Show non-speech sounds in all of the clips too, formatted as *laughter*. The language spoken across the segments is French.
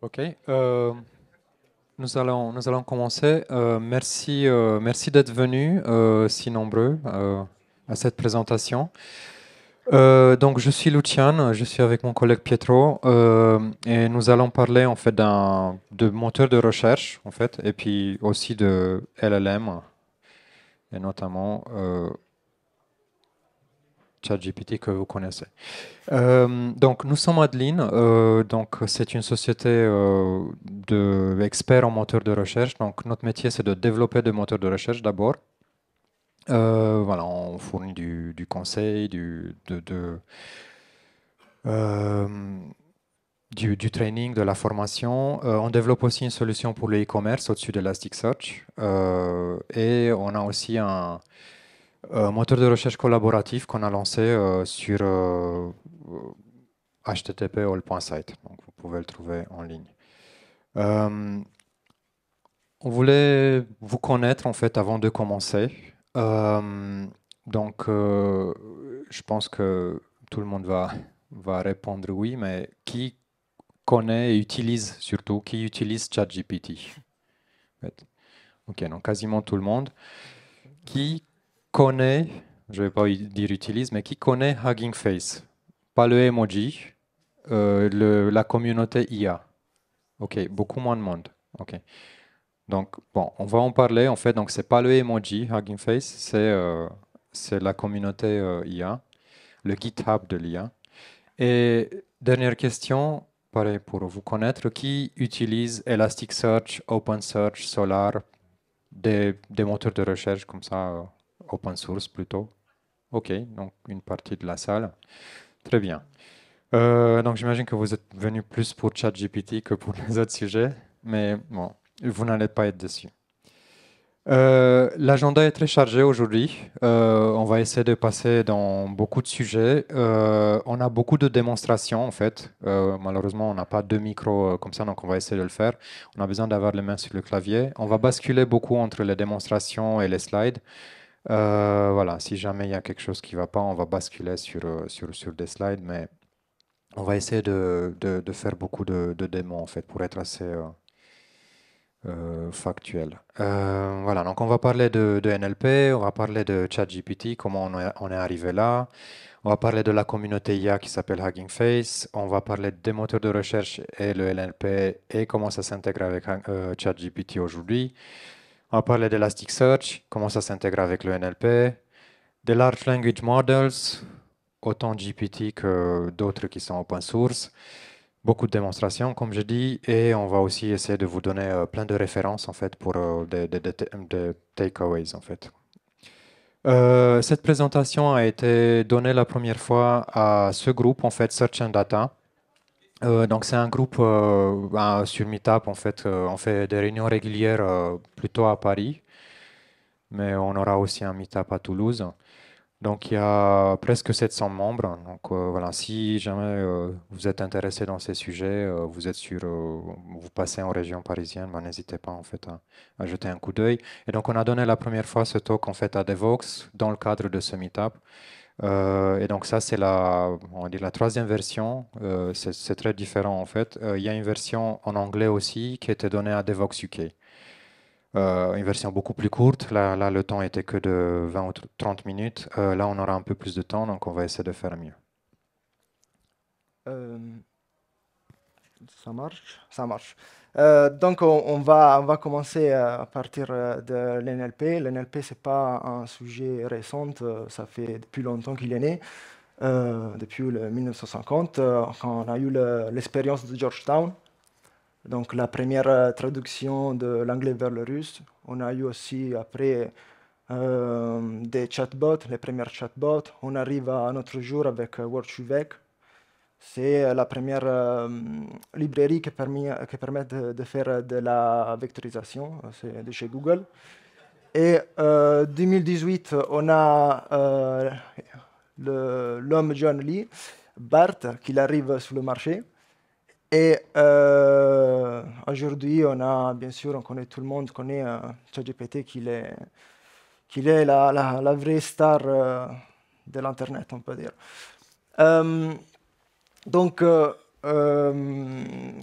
Ok. Euh, nous, allons, nous allons commencer. Euh, merci euh, merci d'être venus si nombreux à cette présentation. donc, je suis Lucian, je suis avec mon collègue Pietro et nous allons parler en fait de moteur de recherche en fait et puis aussi de LLM et notamment ChatGPT que vous connaissez. Euh, donc, nous sommes Adeline. Euh, donc, c'est une société euh, d'experts en moteurs de recherche. Donc, notre métier, c'est de développer des moteurs de recherche d'abord. Euh, voilà, on fournit du, conseil, du, de, du, training, de la formation. on développe aussi une solution pour le e-commerce au-dessus de et on a aussi un, euh, moteur de recherche collaboratif qu'on a lancé euh, sur http.all.site, euh, http Donc vous pouvez le trouver en ligne. on voulait vous connaître en fait avant de commencer. donc je pense que tout le monde va, va répondre oui, mais qui connaît et utilise surtout, qui utilise ChatGPT Ok, donc quasiment tout le monde. Qui connaît, je ne vais pas dire utilise, mais qui connaît Hugging Face Pas le emoji, euh, la communauté IA. Ok, beaucoup moins de monde. Ok. Donc, bon, on va en parler. En fait, donc, c'est pas le emoji Hugging Face, c'est euh, la communauté euh, IA, le GitHub de l'IA. Et dernière question, pareil pour vous connaître, qui utilise Elasticsearch, OpenSearch, Solar, des, des moteurs de recherche comme ça euh, open source plutôt. Ok, donc une partie de la salle. Très bien. Euh, donc j'imagine que vous êtes venus plus pour ChatGPT que pour les autres sujets, mais bon, vous n'allez pas être déçus. Euh, l'agenda est très chargé aujourd'hui. Euh, on va essayer de passer dans beaucoup de sujets. on a beaucoup de démonstrations en fait. malheureusement, on n'a pas deux micros comme ça, donc on va essayer de le faire. On a besoin d'avoir les mains sur le clavier. On va basculer beaucoup entre les démonstrations et les slides. Euh, voilà, si jamais il y a quelque chose qui ne va pas, on va basculer sur, euh, sur, sur des slides, mais on va essayer de, faire beaucoup de, de, démos en fait pour être assez euh, factuel. voilà, donc on va parler de, NLP, on va parler de ChatGPT, comment on est, arrivé là. On va parler de la communauté IA qui s'appelle Hugging Face. On va parler des moteurs de recherche et le NLP et comment ça s'intègre avec ChatGPT aujourd'hui. On parler d'Elasticsearch, comment ça s'intègre avec le NLP, des large language models, autant GPT que d'autres qui sont open source, beaucoup de démonstrations, comme je dis, et on va aussi essayer de vous donner euh, plein de références en fait pour euh, des, takeaways en fait. Euh, cette présentation a été donnée la première fois à ce groupe en fait Search and Data euh, donc c'est un groupe euh, bah, sur Meetup en fait. Euh, on fait des réunions régulières plutôt à Paris, mais on aura aussi un Meetup à Toulouse. Donc il y a presque 700 membres. Donc voilà, si jamais vous êtes intéressé dans ces sujets, vous êtes vous passez en région parisienne, bah, n'hésitez pas en fait à, jeter un coup d'œil. Et donc on a donné la première fois ce talk fait à Devox dans le cadre de ce Meetup. Euh, et donc ça, c'est la, la troisième version. Euh, c'est très différent en fait. Euh, il y a une version en anglais aussi qui était donnée à Devox UK. une version beaucoup plus courte. Là, là, le temps était que de 20 ou 30 minutes. là, on aura un peu plus de temps, donc on va essayer de faire mieux. ça marche Ça marche. Euh, donc, on, va, on va commencer euh, à partir euh, de l'NLP. L'NLP, ce n'est pas un sujet récent, ça fait depuis longtemps qu'il est né, depuis le 1950, quand on a eu l'expérience de Georgetown, donc la première traduction de l'anglais vers le russe. On a eu aussi après des chatbots, les premiers chatbots. On arrive à notre jour avec WordChuvec, c'est euh, la première euh, librairie qui, permet de, faire euh, de la vectorisation, c'est de chez Google. Et euh, 2018, on a l'homme John Lee, Bart, qui arrive sur le marché. Et aujourd'hui, on a, bien sûr, on connaît tout le monde, connaît ChatGPT, qui est, est la, vraie star de l'Internet, on peut dire. Donc, euh, euh,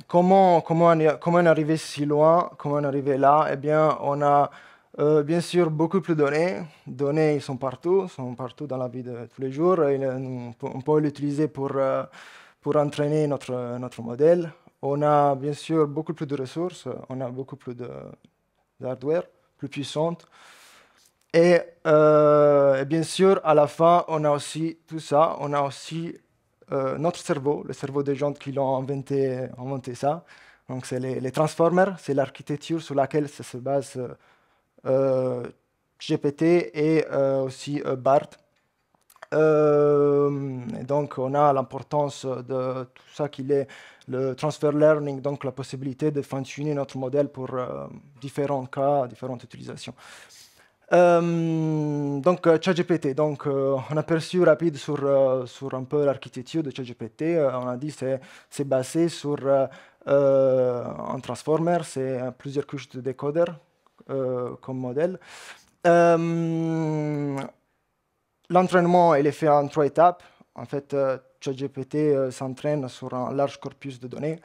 comment, comment, on, comment est si loin, comment on est là Eh bien, on a euh, bien sûr beaucoup plus de données. Données, ils sont partout, sont partout dans la vie de tous les jours. on peut, l'utiliser pour, pour entraîner notre, notre modèle. On a bien sûr beaucoup plus de ressources, on a beaucoup plus de, d'hardware, plus puissante. Et, et, bien sûr, à la fin, on a aussi tout ça, on a aussi euh, notre cerveau, le cerveau des gens qui l'ont inventé, ça. Donc c'est les, transformers, c'est l'architecture sur laquelle se base euh, euh, GPT et aussi BART. donc on a l'importance de tout ça qu'il est le transfer learning, donc la possibilité de fonctionner notre modèle pour différents cas, différentes utilisations. Ehm, donc euh, ChatGPT, donc euh, on a perçu rapide euh, sur, un peu l'architecture de ChatGPT, on a dit que c'est basé sur un transformer, c'est plusieurs couches de décodeur comme modèle. Ehm, l'entraînement il est fait en trois étapes. En fait, ChatGPT s'entraîne sur un large corpus de données.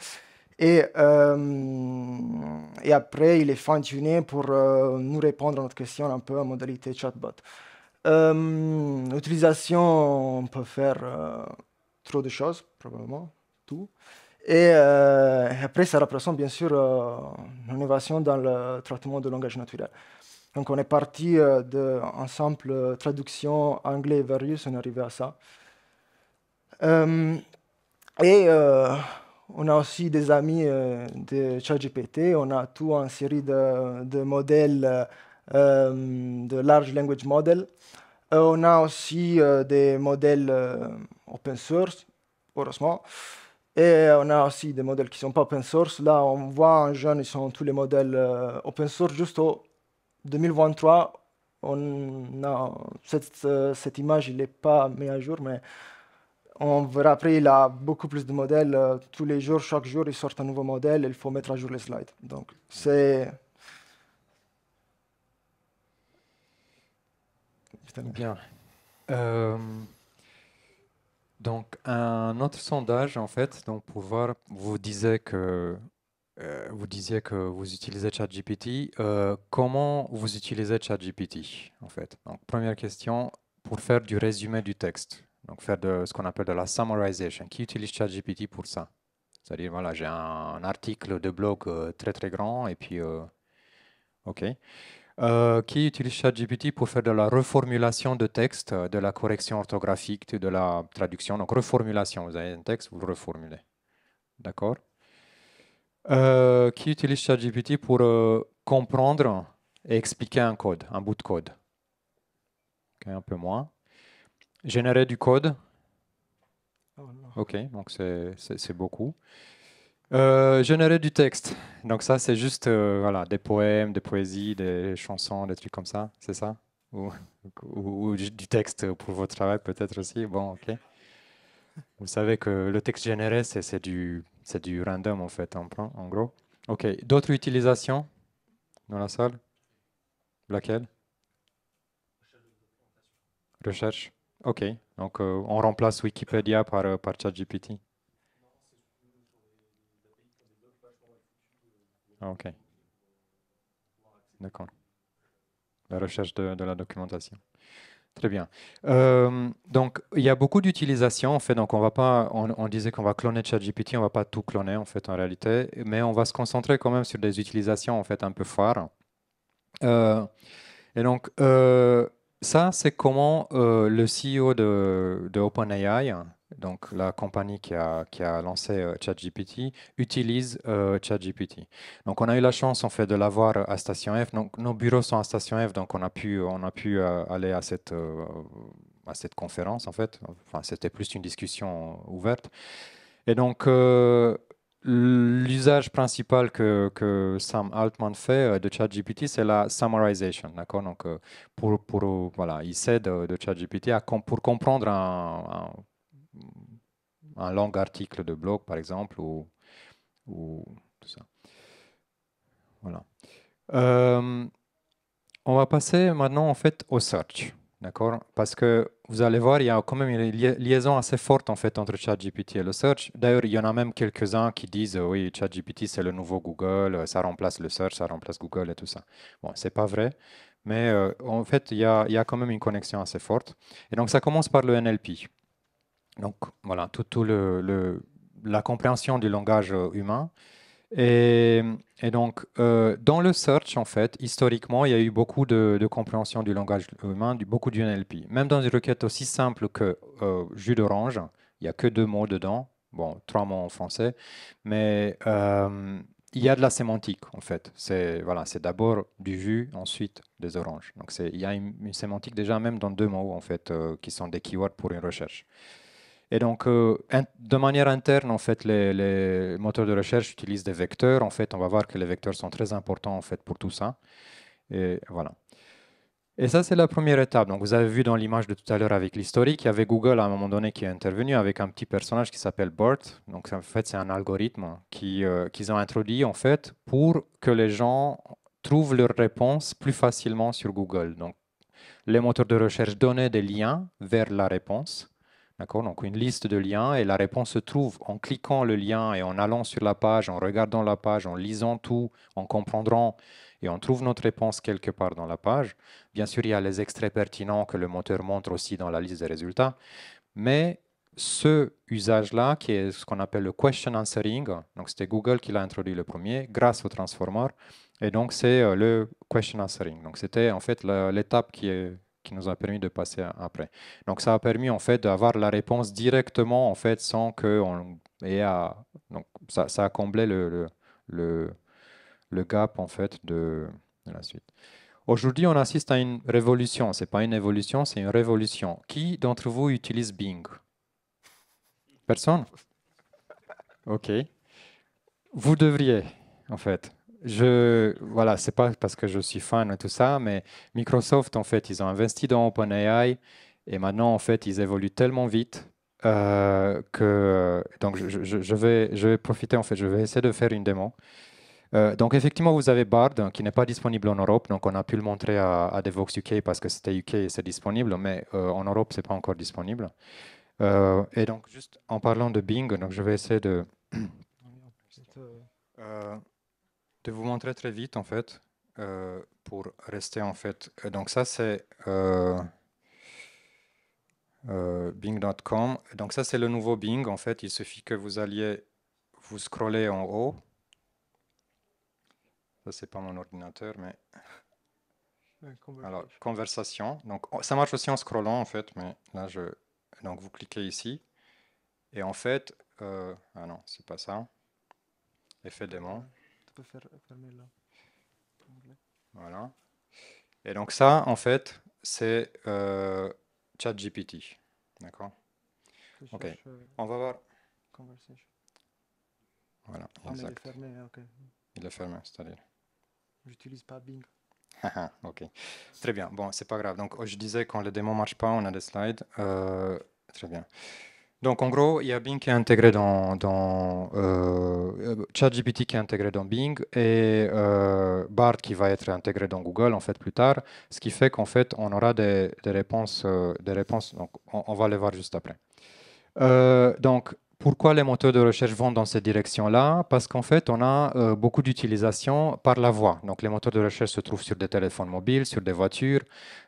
Euh, et, après, il est fonctionné pour euh, nous répondre à notre question un peu en modalité chatbot. L'utilisation, euh, on peut faire trop de choses, probablement, tout. Et après, ça représente bien sûr l'innovation dans le traitement de langage naturel. Donc, on est parti de d'un simple traduction anglais russe, on est arrivé à ça. et on a aussi des amis euh, de ChatGPT, on a tout une série de, modèles, euh, de large language model. Euh, on a aussi des modèles open source, heureusement. Et on a aussi des modèles qui ne sont pas open source. Là, on voit en jeune, ils sont tous les modèles open source. Juste au 2023, on a cette, image, il n'est pas mis à jour, mais on verra après, il a beaucoup plus de modèles. Euh, tous les jours, chaque jour, il sort un nouveau modèle. il faut mettre à jour les slides. Donc, c'est. Bien. Euh, donc, un autre sondage, en fait, donc pour voir, vous disiez que euh, vous disiez que vous utilisez ChatGPT. comment vous utilisez ChatGPT, en fait première question, pour faire du résumé du texte. Donc faire de, ce qu'on appelle de la summarization, qui utilise ChatGPT pour ça. C'est-à-dire, voilà, j'ai un, article de blog euh, très très grand, et puis, euh, ok. Euh, qui utilise ChatGPT pour faire de la reformulation de texte, de la correction orthographique, de la traduction. Donc reformulation, vous avez un texte, vous le reformulez. D'accord Qui utilise ChatGPT pour comprendre et expliquer un code, un bout de code. un peu moins. Générer du code oh Ok, donc c'est beaucoup. Euh, générer du texte. Donc ça, c'est juste euh, voilà, des poèmes, des poésies, des chansons, des trucs comme ça, c'est ça ou, du texte pour votre travail peut-être aussi. Bon, ok. Vous savez que le texte généré, c'est du, du random en fait, en, en gros. Ok. D'autres utilisations dans la salle Laquelle Recherche. Ok, donc euh, on remplace Wikipédia par, euh, par ChatGPT. Ah, ok. D'accord. La recherche de, de, la documentation. Très bien. Euh, donc, il y a beaucoup d'utilisations, en fait. Donc, on va pas, on, disait qu'on va cloner ChatGPT, on va pas tout cloner, en fait, en réalité. Mais on va se concentrer quand même sur des utilisations, en fait, un peu phares. et donc, ça, c'est comment euh, le CEO de, OpenAI, donc la compagnie qui a, qui a lancé euh, ChatGPT, utilise euh, ChatGPT. Donc on a eu la chance en fait de l'avoir à Station F. Donc nos bureaux sont à Station F, donc on a pu, on a pu aller à cette, à cette conférence en fait. Enfin, c'était plus une discussion ouverte. Et donc L'usage principal que, Sam Altman fait euh, de ChatGPT, c'est la summarization, d'accord Donc, euh, pour, euh, il sait de, ChatGPT pour comprendre un, long article de blog, par exemple, ou, tout ça. Voilà. on va passer maintenant, en fait, au search. D'accord Parce que vous allez voir, il y a quand même une liaison assez forte en fait entre ChatGPT et le search. D'ailleurs, il y en a même quelques-uns qui disent euh, oui, ChatGPT c'est le nouveau Google, euh, ça remplace le search, ça remplace Google et tout ça. Bon, c'est pas vrai, mais euh, en fait, il y, a, il y, a, quand même une connexion assez forte. Et donc, ça commence par le NLP. Donc, voilà, toute tout le, le, la compréhension du langage humain et, donc, euh, dans le search, en fait, historiquement, il y a eu beaucoup de, compréhension du langage humain, du, beaucoup du NLP. Même dans une requête aussi simple que euh, jus d'orange, il n'y a que deux mots dedans, bon, trois mots en français, mais euh, il y a de la sémantique, en fait. C'est voilà, d'abord du jus, ensuite des oranges. Donc, il y a une, une, sémantique déjà même dans deux mots, en fait, qui sont des keywords pour une recherche. Et donc, euh, de manière interne, en fait, les, moteurs de recherche utilisent des vecteurs. En fait, on va voir que les vecteurs sont très importants en fait pour tout ça. Et voilà. Et ça, c'est la première étape. Donc, vous avez vu dans l'image de tout à l'heure avec l'historique, il y avait Google à un moment donné qui est intervenu avec un petit personnage qui s'appelle Bert. Donc, en fait, c'est un algorithme euh, qu'ils ont introduit en fait pour que les gens trouvent leurs réponses plus facilement sur Google. Donc, les moteurs de recherche donnaient des liens vers la réponse donc une liste de liens et la réponse se trouve en cliquant le lien et en allant sur la page, en regardant la page, en lisant tout, en comprenant et on trouve notre réponse quelque part dans la page. Bien sûr, il y a les extraits pertinents que le moteur montre aussi dans la liste des résultats, mais ce usage-là, qui est ce qu'on appelle le question answering, donc c'était Google qui l'a introduit le premier grâce au transformer, et donc c'est euh, le question answering. Donc c'était en fait l'étape qui est qui nous a permis de passer après. Donc ça a permis en fait d'avoir la réponse directement en fait sans que on ait à donc ça, ça a comblé le, le, le, gap en fait de, de la suite. Aujourd'hui, on assiste à une révolution. C'est pas une évolution, c'est une révolution. Qui d'entre vous utilise Bing Personne Ok. Vous devriez en fait je, voilà, c'est pas parce que je suis fan et tout ça, mais Microsoft, en fait, ils ont investi dans OpenAI et maintenant, en fait, ils évoluent tellement vite euh, que. Donc, je, je, vais, je vais profiter, en fait, je vais essayer de faire une démo. Euh, donc, effectivement, vous avez Bard qui n'est pas disponible en Europe, donc on a pu le montrer à, à Devox UK parce que c'était UK et c'est disponible, mais euh, en Europe, c'est pas encore disponible. et donc, juste en parlant de Bing, donc je vais essayer de. *clears throat* vous montrer très vite en fait euh, pour rester en fait. Euh, donc ça c'est euh, Bing.com. Donc ça c'est le nouveau Bing en fait. Il suffit que vous alliez vous scroller en haut. Ça c'est pas mon ordinateur mais alors conversation. Donc ça marche aussi en scrollant en fait, mais là je donc vous cliquez ici et en fait ah non c'est pas ça effet démon fermer là. Voilà. Et donc ça, en fait, c'est chat euh, ChatGPT. D'accord Ok. Euh, on va voir. Voilà, ah, exact. Hein, il est fermé, ok. Il c'est-à-dire J'utilise pas Bing. *laughs* Ah, ok. Très bien. Bon, c'est pas grave. Donc, je disais, quand les démons marche marchent pas, on a des slides. Euh, très bien. Donc en gros, il y a Bing qui est intégré dans, euh, euh, ChatGPT qui est intégré dans Bing et euh, Bard qui va être intégré dans Google en fait plus tard, ce qui fait qu'en fait on aura des, réponses, euh, des réponses. Donc on, on, va les voir juste après. donc pourquoi les moteurs de recherche vont dans cette direction-là Parce qu'en fait, on a euh, beaucoup d'utilisation par la voix. Donc, les moteurs de recherche se trouvent sur des téléphones mobiles, sur des voitures,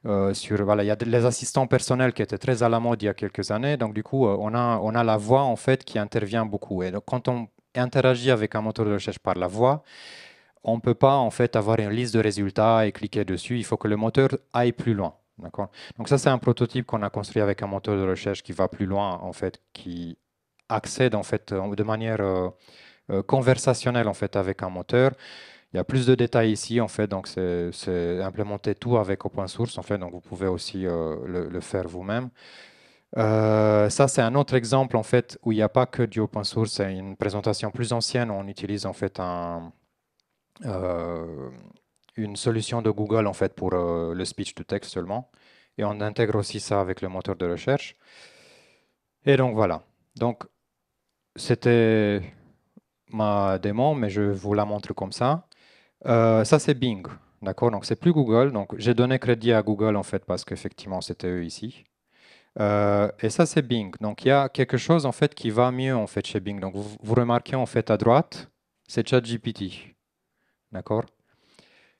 euh, sur il y a les assistants personnels qui étaient très à la mode il y a quelques années. Donc, du coup, euh, on a on a la voix en fait qui intervient beaucoup. Et donc, quand on interagit avec un moteur de recherche par la voix, on ne peut pas en fait avoir une liste de résultats et cliquer dessus. Il faut que le moteur aille plus loin. Donc ça, c'est un prototype qu'on a construit avec un moteur de recherche qui va plus loin, en fait, qui accède en fait euh, de manière euh, euh, conversationnelle en fait avec un moteur. Il y a plus de détails ici en fait, donc c'est implémenter tout avec open source en fait, donc vous pouvez aussi le, faire vous-même. ça c'est un autre exemple en fait où il n'y a pas que du open source, c'est une présentation plus ancienne on utilise en fait un, une solution de Google en fait pour le speech to text seulement et on intègre aussi ça avec le moteur de recherche. Et donc voilà. Donc, c'était ma démon mais je vous la montre comme ça. Euh, ça, c'est Bing, d'accord Donc, c'est plus Google. Donc, j'ai donné crédit à Google, en fait, parce qu'effectivement, c'était eux ici. Euh, et ça, c'est Bing. Donc, il y a quelque chose, en fait, qui va mieux, en fait, chez Bing. Donc, vous, vous remarquez, en fait, à droite, c'est ChatGPT, d'accord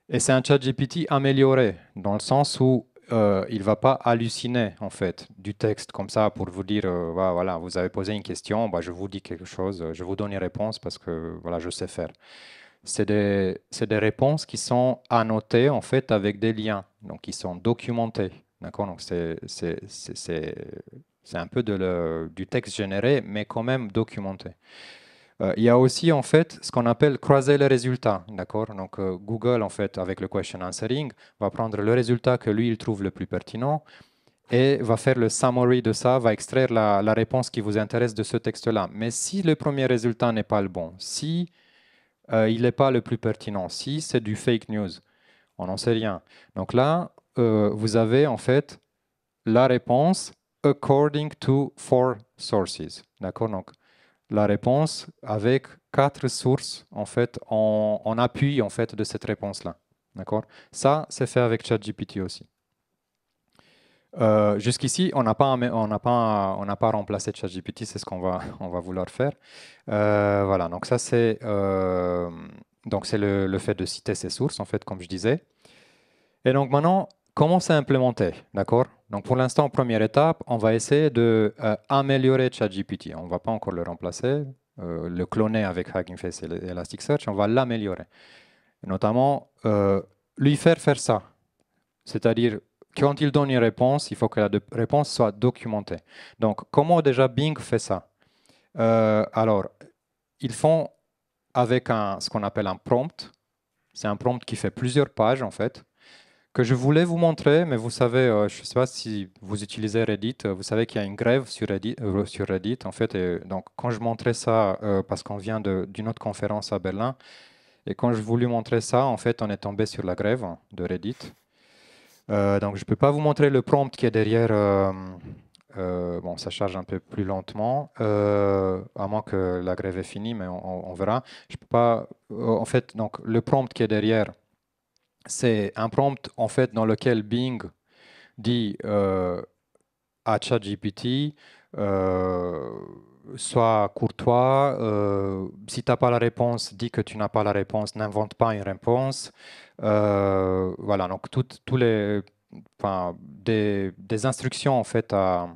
Et c'est un ChatGPT amélioré, dans le sens où euh, il va pas halluciner en fait du texte comme ça pour vous dire euh, bah, voilà vous avez posé une question bah, je vous dis quelque chose euh, je vous donne une réponse parce que voilà je sais faire c'est des, des, réponses qui sont annotées en fait avec des liens donc qui sont documentées d'accord donc c'est c'est un peu de le, du texte généré mais quand même documenté euh, il y a aussi en fait ce qu'on appelle croiser les résultats, d'accord Donc euh, Google en fait avec le question answering va prendre le résultat que lui il trouve le plus pertinent et va faire le summary de ça, va extraire la, réponse qui vous intéresse de ce texte-là. Mais si le premier résultat n'est pas le bon, si euh, il n'est pas le plus pertinent, si c'est du fake news, on n'en sait rien. Donc là, vous avez en fait la réponse according to four sources, d'accord la réponse avec quatre sources en fait en, appui en fait de cette réponse là. D'accord Ça, c'est fait avec ChatGPT aussi. Euh, jusqu'ici, on n'a pas, on n'a pas, on n'a pas remplacé ChatGPT. C'est ce qu'on va, *laughs* on va vouloir faire. Euh, voilà. Donc ça, c'est euh, donc c'est le, le, fait de citer ces sources en fait, comme je disais. Et donc maintenant, comment c'est implémenté D'accord donc pour l'instant, première étape, on va essayer d'améliorer euh, ChatGPT. On ne va pas encore le remplacer, euh, le cloner avec Hugging Face et Elasticsearch, on va l'améliorer. Notamment, euh, lui faire faire ça. C'est-à-dire, quand il donne une réponse, il faut que la réponse soit documentée. Donc comment déjà Bing fait ça Alors, ils font avec un, ce qu'on appelle un prompt. C'est un prompt qui fait plusieurs pages, en fait que je voulais vous montrer, mais vous savez, euh, je ne sais pas si vous utilisez Reddit, euh, vous savez qu'il y a une grève euh, sur Reddit, en fait. Et donc, quand je montrais ça, parce qu'on vient d'une autre conférence à Berlin, et quand je voulais montrer ça, en fait, on est tombé sur la grève de Reddit. donc, je ne peux pas vous montrer le prompt qui est derrière. bon, ça charge un peu plus lentement, à moins que la grève est finie, mais on, on verra. Je peux pas. en fait, donc, le prompt qui est derrière, c'est un prompt en fait dans lequel Bing dit euh, à ChatGPT euh, sois courtois, euh, si tu n'as pas la réponse, dis que tu n'as pas la réponse, n'invente pas une réponse. Euh, voilà, donc tous les des, des, instructions en fait à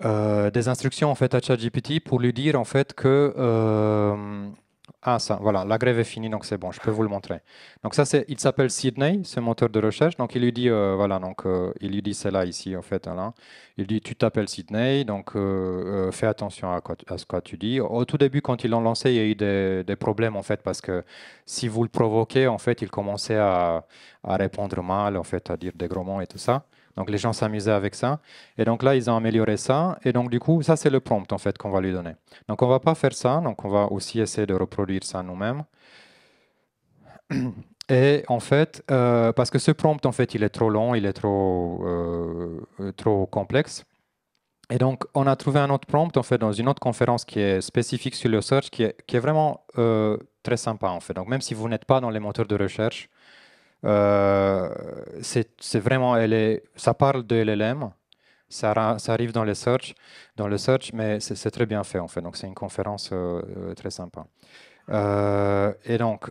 des instructions en fait à ChatGPT pour lui dire en fait que ah ça, voilà, la grève est finie, donc c'est bon, je peux vous le montrer. Donc ça, c'est, il s'appelle Sydney, ce moteur de recherche. Donc il lui dit, euh, voilà, donc euh, il lui dit, c'est là ici en fait, hein, là. Il dit, tu t'appelles Sydney, donc euh, fais attention à, à ce que tu dis. Au tout début, quand ils l'ont lancé, il y a eu des, problèmes en fait, parce que si vous le provoquez, en fait, il commençait à, à répondre mal, en fait, à dire des gros mots et tout ça. Donc les gens s'amusaient avec ça. Et donc là, ils ont amélioré ça. Et donc du coup, ça c'est le prompt en fait qu'on va lui donner. Donc on va pas faire ça. Donc on va aussi essayer de reproduire ça nous-mêmes. *clears throat* Et en fait, euh, parce que ce prompt en fait, il est trop long, il est trop euh, trop complexe. Et donc, on a trouvé un autre prompt en fait dans une autre conférence qui est spécifique sur le search, qui est, qui est vraiment euh, très sympa en fait. Donc, même si vous n'êtes pas dans les moteurs de recherche, euh, c'est vraiment, elle est, ça parle de LLM, ça, arrive dans les search, dans le search, mais c'est très bien fait en fait. Donc c'est une conférence euh, euh, très sympa. et donc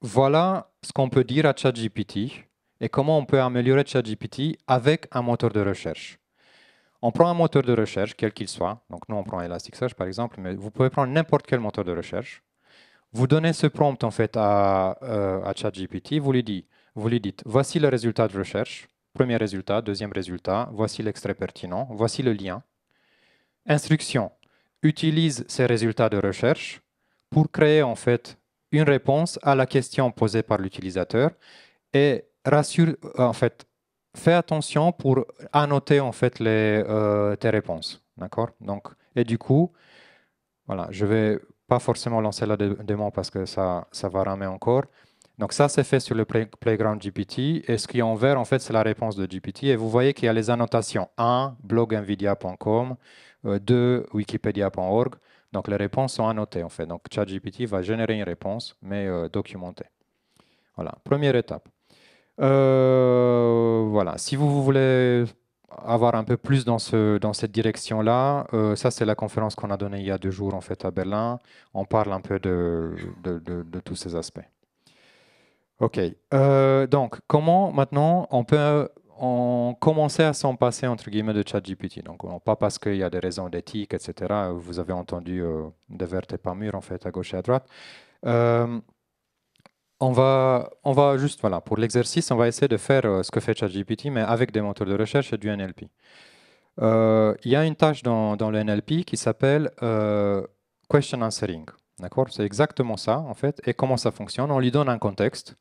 voilà ce qu'on peut dire à ChatGPT et comment on peut améliorer ChatGPT avec un moteur de recherche. On prend un moteur de recherche, quel qu'il soit. Donc nous on prend Elasticsearch par exemple, mais vous pouvez prendre n'importe quel moteur de recherche. Vous donnez ce prompt en fait à, euh, ChatGPT, vous lui, dites, vous lui dites voici le résultat de recherche, premier résultat, deuxième résultat, voici l'extrait pertinent, voici le lien. Instruction utilise ces résultats de recherche pour créer en fait une réponse à la question posée par l'utilisateur et rassure euh, en fait fais attention pour annoter en fait les, euh, tes réponses. D'accord Donc, et du coup, voilà, je vais pas forcément lancer la demande parce que ça, ça va ramer encore. Donc ça, c'est fait sur le Playground GPT. Et ce qui est en vert, en fait, c'est la réponse de GPT. Et vous voyez qu'il y a les annotations. 1, blognvidia.com. 2, euh, wikipedia.org. Donc les réponses sont annotées, en fait. Donc ChatGPT va générer une réponse, mais euh, documentée. Voilà, première étape. Euh, voilà, si vous voulez avoir un peu plus dans, ce, dans cette direction-là, euh, ça c'est la conférence qu'on a donnée il y a deux jours en fait à Berlin. On parle un peu de, de, tous ces aspects. Ok, euh, donc comment maintenant on peut on commencer à s'en passer entre guillemets de ChatGPT Donc on, pas parce qu'il y a des raisons d'éthique, etc. Vous avez entendu euh, des vertes et pas mûres en fait à gauche et à droite on va, on va juste, voilà, pour l'exercice, on va essayer de faire euh, ce que fait ChatGPT, mais avec des moteurs de recherche et du NLP. Euh, il y a une tâche dans, le NLP qui s'appelle euh, question answering. D'accord C'est exactement ça, en fait. Et comment ça fonctionne On lui donne un contexte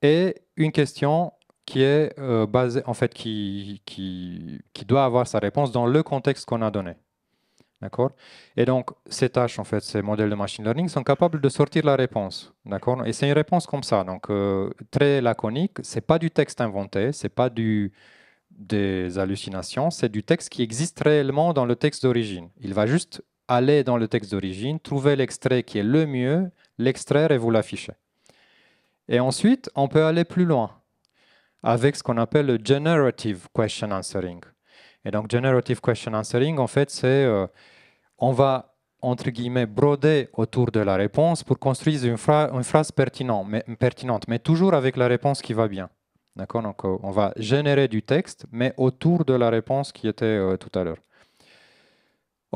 et une question qui est basée, en fait, qui, qui doit avoir sa réponse dans le contexte qu'on a donné. D'accord Et donc, ces tâches, en fait, ces modèles de machine learning sont capables de sortir la réponse. D'accord Et c'est une réponse comme ça, donc euh, très laconique. Ce n'est pas du texte inventé, ce n'est pas du, des hallucinations, c'est du texte qui existe réellement dans le texte d'origine. Il va juste aller dans le texte d'origine, trouver l'extrait qui est le mieux, l'extraire et vous l'afficher. Et ensuite, on peut aller plus loin avec ce qu'on appelle le generative question answering. Et donc, generative question answering, en fait, c'est euh, on va, entre guillemets, broder autour de la réponse pour construire une, phrase pertinente mais, toujours avec la réponse qui va bien. Euh, on va générer du texte, mais autour de la réponse qui était euh, tout à l'heure.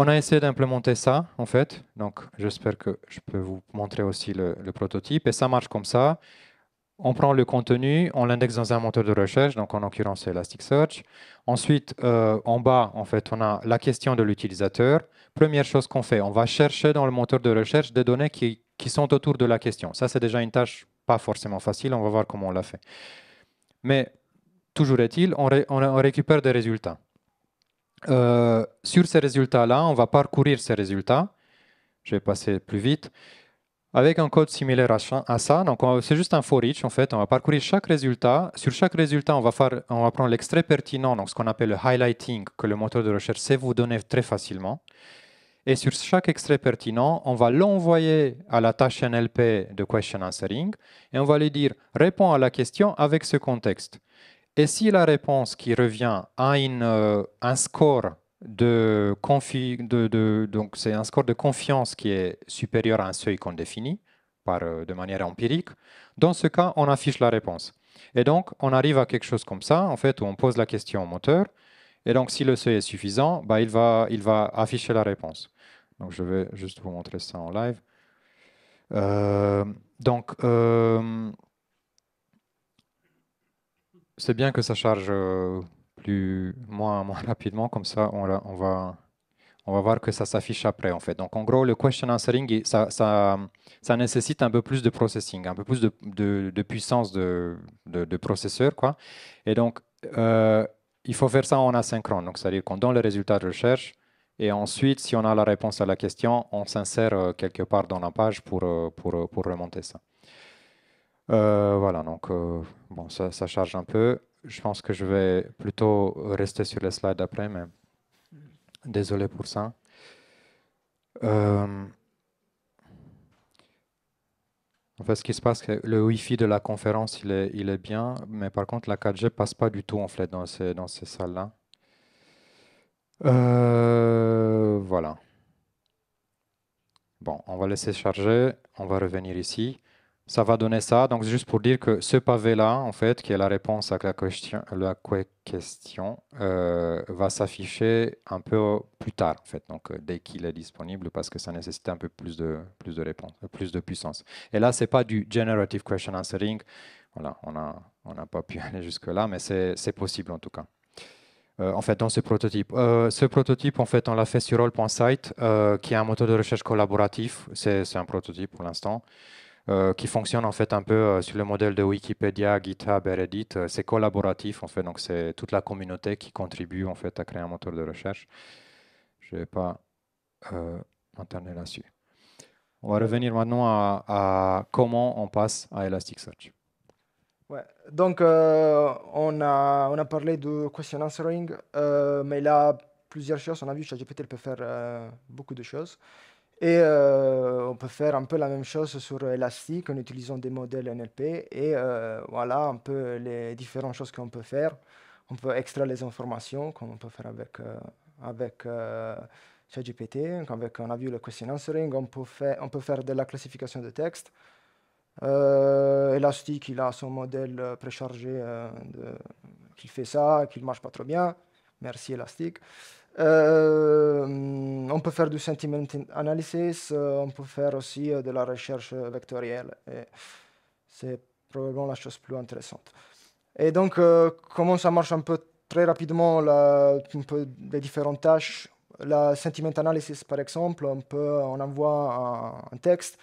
On a essayé d'implémenter ça, en fait. Donc, j'espère que je peux vous montrer aussi le, prototype. Et ça marche comme ça. On prend le contenu, on l'indexe dans un moteur de recherche, donc en l'occurrence, c'est Elasticsearch. Ensuite, euh, en bas, en fait, on a la question de l'utilisateur première chose qu'on fait, on va chercher dans le moteur de recherche des données qui, qui sont autour de la question. Ça, c'est déjà une tâche pas forcément facile, on va voir comment on l'a fait. Mais toujours est-il, on, récupère des résultats. Euh, sur ces résultats-là, on va parcourir ces résultats. Je vais passer plus vite. Avec un code similaire à ça, donc c'est juste un for each en fait, on va parcourir chaque résultat. Sur chaque résultat, on va, faire, on va prendre l'extrait pertinent, donc ce qu'on appelle le highlighting, que le moteur de recherche sait vous donner très facilement. Et sur chaque extrait pertinent, on va l'envoyer à la tâche NLP de question answering et on va lui dire réponds à la question avec ce contexte. Et si la réponse qui revient a une, euh, un score de, de, donc c'est un score de confiance qui est supérieur à un seuil qu'on définit par, euh, de manière empirique, dans ce cas, on affiche la réponse. Et donc, on arrive à quelque chose comme ça, en fait, où on pose la question au moteur. Et donc, si le seuil est suffisant, bah, il, va, il va afficher la réponse. Donc je vais juste vous montrer ça en live. Euh, donc euh, c'est bien que ça charge euh, plus moins, *laughs* moins rapidement, comme ça on, va, on va voir que ça s'affiche après en fait. Donc en gros le question answering, ça, ça, nécessite un peu plus de processing, un peu plus de, puissance de, processeur. Quoi. Et donc il faut faire ça en asynchrone, donc c'est-à-dire qu'on donne le résultat de recherche, et ensuite, si on a la réponse à la question, on s'insère euh, quelque part dans la page pour, euh, pour, euh, pour remonter ça. voilà, donc bon, ça, charge un peu. Je pense que je vais plutôt rester sur les slides après, mais désolé pour ça. En fait, ce qui se passe, c'est que le Wi-Fi de la conférence, il est, il est bien, mais par contre, la 4G passe pas du tout en fait dans dans ces salles-là. Euh, voilà. Bon, on va laisser charger. On va revenir ici. Ça va donner ça. Donc, juste pour dire que ce pavé-là, en fait, qui est la réponse à la question, la question euh, va s'afficher un peu plus tard, en fait. Donc, euh, dès qu'il est disponible, parce que ça nécessite un peu plus de, plus de réponse, plus de puissance. Et là, c'est pas du generative question answering. Voilà, on n'a on pas pu *laughs* aller jusque-là, mais c'est possible en tout cas. Euh, en fait, dans ce prototype. Euh, ce prototype, en fait, on l'a fait sur All.Site, euh, qui est un moteur de recherche collaboratif. C'est un prototype pour l'instant, qui fonctionne en fait un peu sur le modèle de Wikipédia, GitHub et Reddit. C'est collaboratif, en fait, donc c'est toute la communauté qui contribue en fait à créer un moteur de recherche. Je ne vais pas m'interner là-dessus. On va revenir maintenant à, à comment on passe à Elasticsearch. Donc, euh, on a, parlé de question answering, euh, mais là, plusieurs choses. On a vu que ChatGPT peut faire euh, beaucoup de choses. Et on peut faire un peu la même chose sur Elastic en utilisant des modèles NLP. Et voilà un peu les différentes choses qu'on peut faire. On peut extraire les informations, comme on peut faire avec, avec ChatGPT. on a vu le question answering. On peut, on peut faire de la classification de texte. Euh, Elastic, il a son modèle euh, préchargé euh, qui fait ça, ne marche pas trop bien. Merci Elastic. on peut faire du sentiment analysis, on peut faire aussi de la recherche vectorielle. C'est probablement la chose plus intéressante. Et donc, comment ça marche un peu très rapidement, les différentes tâches. La sentiment analysis, par exemple, on, peut, on envoie un texte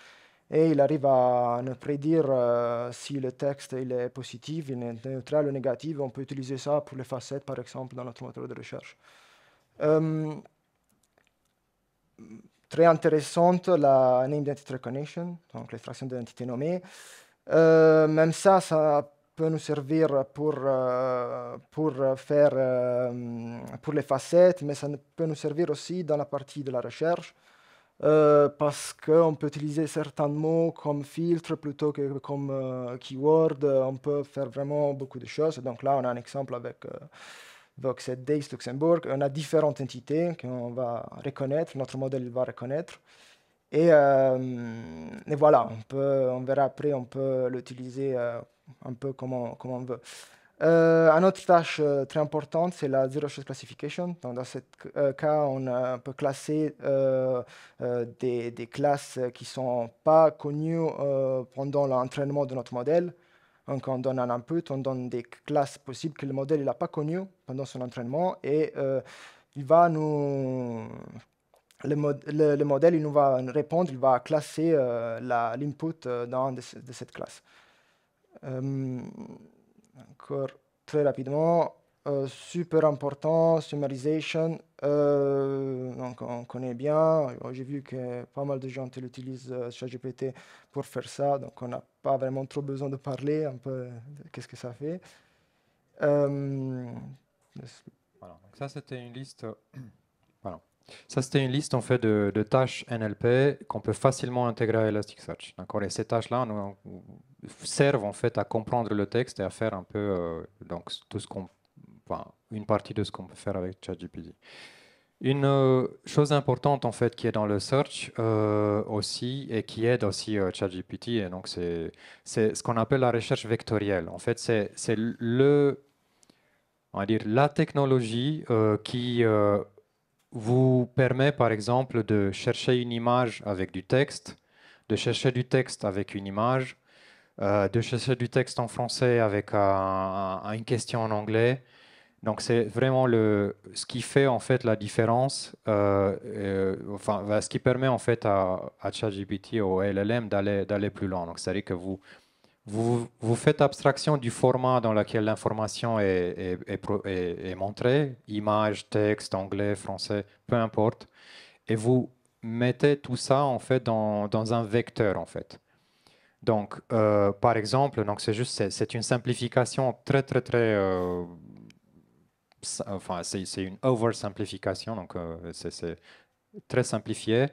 et il arrive à ne prédire euh, si le texte est positif, il est neutral ou négatif. On peut utiliser ça pour les facettes, par exemple, dans notre moteur de recherche. Euh, très intéressante, la Name dentity Recognition, donc l'extraction d'identité nommée. Euh, même ça, ça peut nous servir pour, euh, pour, faire, pour les facettes, mais ça peut nous servir aussi dans la partie de la recherche euh, parce qu'on peut utiliser certains mots comme filtre plutôt que comme euh, keyword. On peut faire vraiment beaucoup de choses. Donc là, on a un exemple avec euh, Vox Luxembourg. On a différentes entités qu'on va reconnaître, notre modèle va reconnaître. Et, voilà, on, peut, on verra après, on peut l'utiliser un peu comme on veut. Euh, une autre tâche euh, très importante, c'est la Zero Shot Classification. Donc, dans ce euh, cas, euh, on, peut classer des, des, classes qui ne sont pas connues pendant l'entraînement de notre modèle. Donc, on donne un input, on donne des classes possibles que le modèle n'a pas connues pendant son entraînement et il va nous... Le, modèle il nous va répondre, il va classer l'input dans de, de, cette classe. Encore très rapidement. Euh, super important, summarization. Euh, donc on connaît bien. Euh, j'ai vu que pas mal de gens utilisent ChatGPT pour faire ça. Donc on n'a pas vraiment trop besoin de parler un peu de qu'est-ce que ça fait. ça c'était une liste ça, c'était une liste en fait de, tâches NLP qu'on peut facilement intégrer à Elasticsearch. Et ces tâches-là servent en fait à comprendre le texte et à faire un peu euh, donc, tout ce qu'on, une partie de ce qu'on peut faire avec ChatGPT. Une euh, chose importante en fait qui est dans le search euh, aussi et qui aide aussi euh, ChatGPT et donc c'est ce qu'on appelle la recherche vectorielle. En fait, c'est le on va dire la technologie qui vous permet par exemple de chercher une image avec du texte, de chercher du texte avec une image, euh, de chercher du texte en français avec une question en anglais. Donc c'est vraiment le, ce qui fait en fait la différence, euh, euh, enfin, ce qui permet en fait à, à ChatGPT ou LLM d'aller plus loin. Donc c'est-à-dire que vous, vous, faites abstraction du format dans lequel l'information est, est, montrée, image, texte, anglais, français, peu importe, et vous mettez tout ça en fait dans, un vecteur en fait. Donc, euh, par exemple, donc c'est juste c'est une simplification très très très euh, enfin c'est une oversimplification donc euh, c'est très simplifié.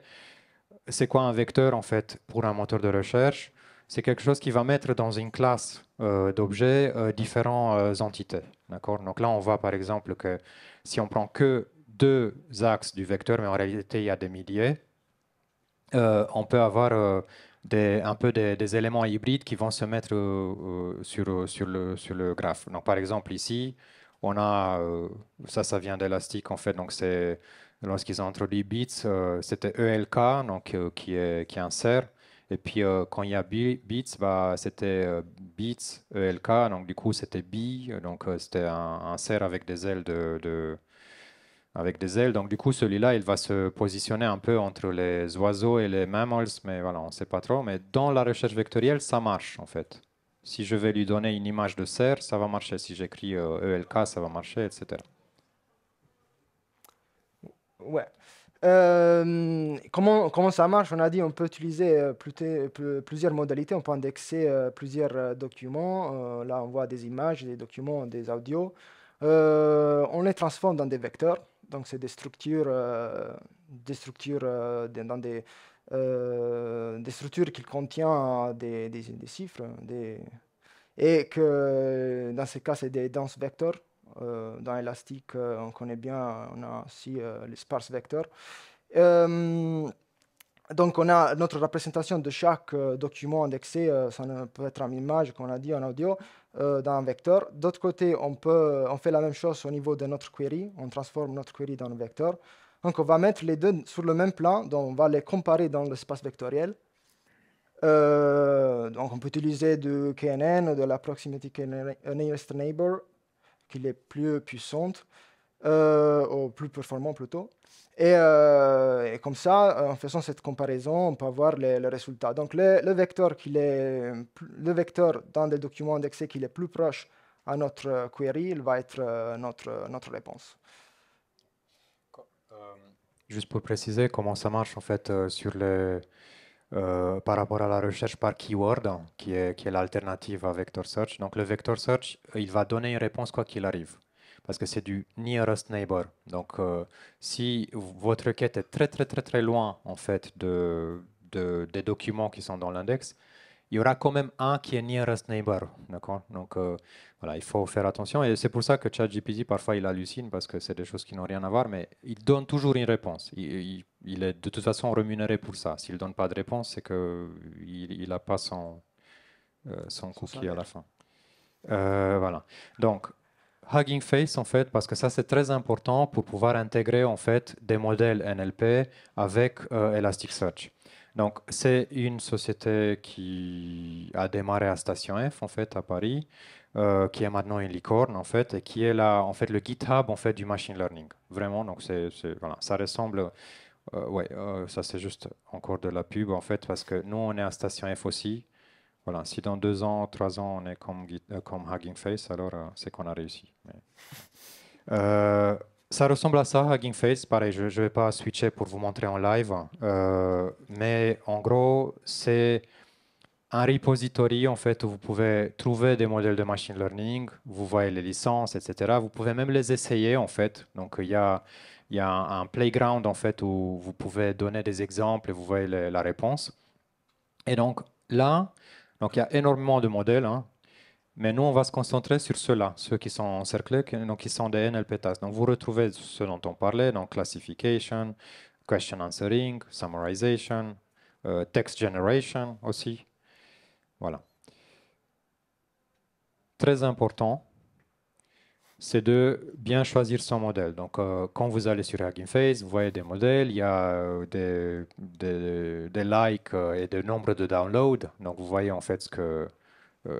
C'est quoi un vecteur en fait pour un moteur de recherche c'est quelque chose qui va mettre dans une classe euh, d'objets euh, différentes euh, entités. Donc là, on voit par exemple que si on prend que deux axes du vecteur, mais en réalité, il y a des milliers, on peut avoir des, un peu des, éléments hybrides qui vont se mettre sur, le, graphe. Donc par exemple, ici, on a, ça, ça vient d'Elastic en fait, donc c'est lorsqu'ils ont introduit Bits, c'était ELK, donc, qui, insère. Et puis euh, quand il y a bits bah, c'était euh, bits ELK, donc du coup c'était B, donc euh, c'était un, cerf avec des ailes de, de, avec des ailes. Donc du coup celui-là, il va se positionner un peu entre les oiseaux et les mammals, mais voilà, on ne sait pas trop. Mais dans la recherche vectorielle, ça marche en fait. Si je vais lui donner une image de cerf, ça va marcher. Si j'écris ELK, e ça va marcher, etc. Ouais. Euh, comment, comment ça marche On a dit on peut utiliser euh, plusieurs modalités. On peut indexer euh, plusieurs documents. là, on voit des images, des documents, des audios. on les transforme dans des vecteurs. Donc, c'est des structures, des structures dans des, des structures qui contiennent des, des, des, chiffres. Et que dans ce cas, c'est des dense vecteurs. Euh, dans Elastic, euh, on connaît bien, on a aussi euh, l'espace sparse donc on a notre représentation de chaque document indexé, ça peut être en image, qu'on a dit, en audio, dans un vecteur. D'autre côté, on, peut, on fait la même chose au niveau de notre query, on transforme notre query dans un vecteur. Donc on va mettre les deux sur le même plan, donc on va les comparer dans l'espace vectoriel. donc on peut utiliser du KNN, de la Proximity Nearest Neighbor, qui est plus puissante, euh, ou plus performante plutôt. Euh, et, comme ça, en faisant cette comparaison, on peut avoir les, résultats. Donc le, vecteur qui est, le vecteur dans des documents indexés qui est plus proche à notre query, il va être euh, notre, notre réponse. Juste pour préciser comment ça marche en fait sur les euh, par rapport à la recherche par keyword, hein, qui est, qui est l'alternative à Vector Search. Donc le Vector Search, euh, il va donner une réponse quoi qu'il arrive, parce que c'est du nearest neighbor. Donc euh, si votre requête est très très très très loin en fait de, des documents qui sont dans l'index, il y aura quand même un qui est nearest neighbor, d'accord Donc il faut faire attention et c'est pour ça que ChatGPT parfois il hallucine parce que c'est des choses qui n'ont rien à voir, mais il donne toujours une réponse. Il, est de toute façon rémunéré pour ça. S'il donne pas de réponse, c'est que il n'a pas euh, son, son cookie à la fin. Euh, voilà. Donc Hugging Face en fait parce que ça c'est très important pour pouvoir intégrer en fait des modèles NLP avec euh, Elasticsearch. Donc, c'est une société qui a démarré à Station F, en fait, à Paris, euh, qui est maintenant une licorne en fait, et qui est là en fait le GitHub en fait du machine learning. Vraiment, donc c'est, voilà, ça ressemble. Euh, ouais, euh, ça c'est juste encore de la pub en fait, parce que nous on est à Station F aussi. Voilà, si dans deux ans, trois ans on est comme, euh, comme Hugging Face, alors c'est qu'on a réussi. ça ressemble à ça, Hugging Face. Pareil, je ne vais pas switcher pour vous montrer en live, mais en gros c'est un repository en fait où vous pouvez trouver des modèles de machine learning, vous voyez les licences, etc. Vous pouvez même les essayer en fait. Donc il y a, y un, playground en fait où vous pouvez donner des exemples et vous voyez la réponse. Et donc là, donc il y a énormément de modèles, hein. mais nous on va se concentrer sur ceux-là, ceux qui sont encerclés, donc qui sont des NLP Donc vous retrouvez ce dont on parlait, donc classification, question answering, summarization, euh, text generation aussi. Voilà. Très important, c'est de bien choisir son modèle. Donc, euh, quand vous allez sur Hugging Face, vous voyez des modèles, il y a euh, des, des, likes euh, et des nombres de downloads. Donc, vous voyez en fait ce que,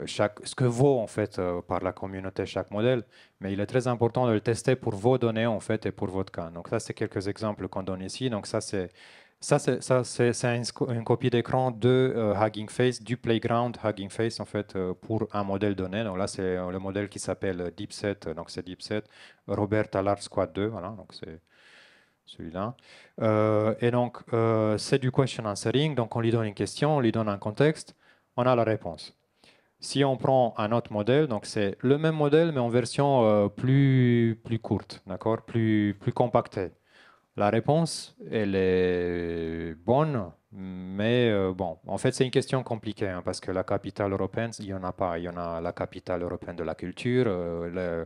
chaque, ce que vaut en fait par la communauté chaque modèle. Mais il est très important de le tester pour vos données en fait et pour votre cas. Donc, ça, c'est quelques exemples qu'on donne ici. Donc, ça, c'est ça, c'est une, copie d'écran de euh, Hugging Face, du playground Hugging Face, en fait, euh, pour un modèle donné. Donc là, c'est euh, le modèle qui s'appelle DeepSet, donc c'est DeepSet, Robert Allard Squad 2, voilà, donc c'est celui-là. et donc, c'est du question answering, donc on lui donne une question, on lui donne un contexte, on a la réponse. Si on prend un autre modèle, donc c'est le même modèle, mais en version plus, plus courte, d'accord, plus, plus compactée. La réponse, elle est bonne, mais euh, bon, en fait, c'est une question compliquée hein, parce que la capitale européenne, il n'y en a pas. Il y en a la capitale européenne de la culture, euh,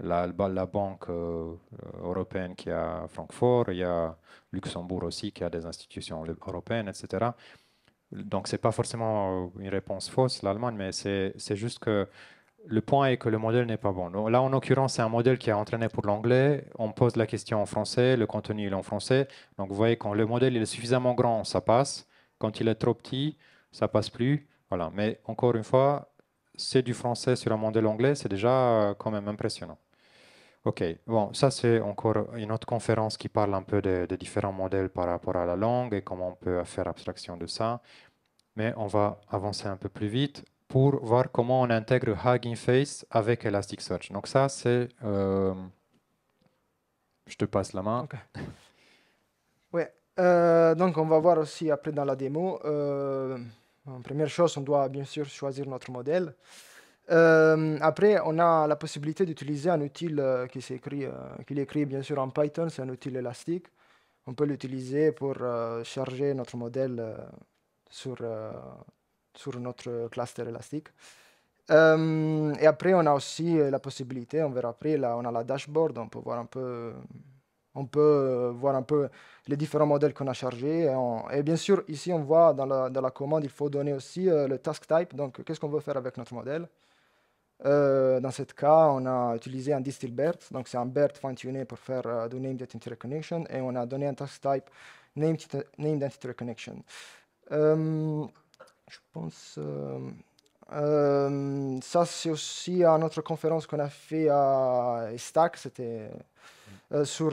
la, banque euh, européenne qui a Francfort, il y a Luxembourg aussi qui a des institutions européennes, etc. Donc, ce n'est pas forcément une réponse fausse, l'Allemagne, mais c'est juste que le point est que le modèle n'est pas bon. Là, en l'occurrence, c'est un modèle qui a entraîné pour l'anglais. On pose la question en français, le contenu est en français. Donc, vous voyez, quand le modèle est suffisamment grand, ça passe. Quand il est trop petit, ça passe plus. Voilà. Mais encore une fois, c'est du français sur un modèle anglais, c'est déjà euh, quand même impressionnant. Ok, bon, ça c'est encore une autre conférence qui parle un peu des différents modèles par rapport à la langue et comment on peut faire abstraction de ça. Mais on va avancer un peu plus vite pour voir comment on intègre Hugging Face avec Elasticsearch. Donc ça, c'est... Euh, je te passe la main. Oui, euh, donc on va voir aussi après dans la démo. Euh, en première chose, on doit bien sûr choisir notre modèle. après, on a la possibilité d'utiliser un outil qui, s'écrit, qui est écrit bien sûr en Python, c'est un outil élastique. On peut l'utiliser pour charger notre modèle sur sur notre cluster Elastic. et ehm, e après, on a aussi euh, la possibilité, on verra après, là, on a la dashboard, on peut voir un peu, on peut euh, voir un peu les différents modèles qu'on a chargés. Et, bien sûr, ici, on voit dans la, dans la commande, il faut donner aussi euh, le task type, donc qu'est-ce qu'on veut faire avec notre modèle. dans ce cas, on a utilisé un distill donc c'est un BERT fine pour faire du named entity reconnection, et on a donné un task type named, named entity reconnection. Ehm, je pense. Euh, euh, ça, c'est aussi à notre conférence qu'on a fait à Stack, c'était euh, mm. sur,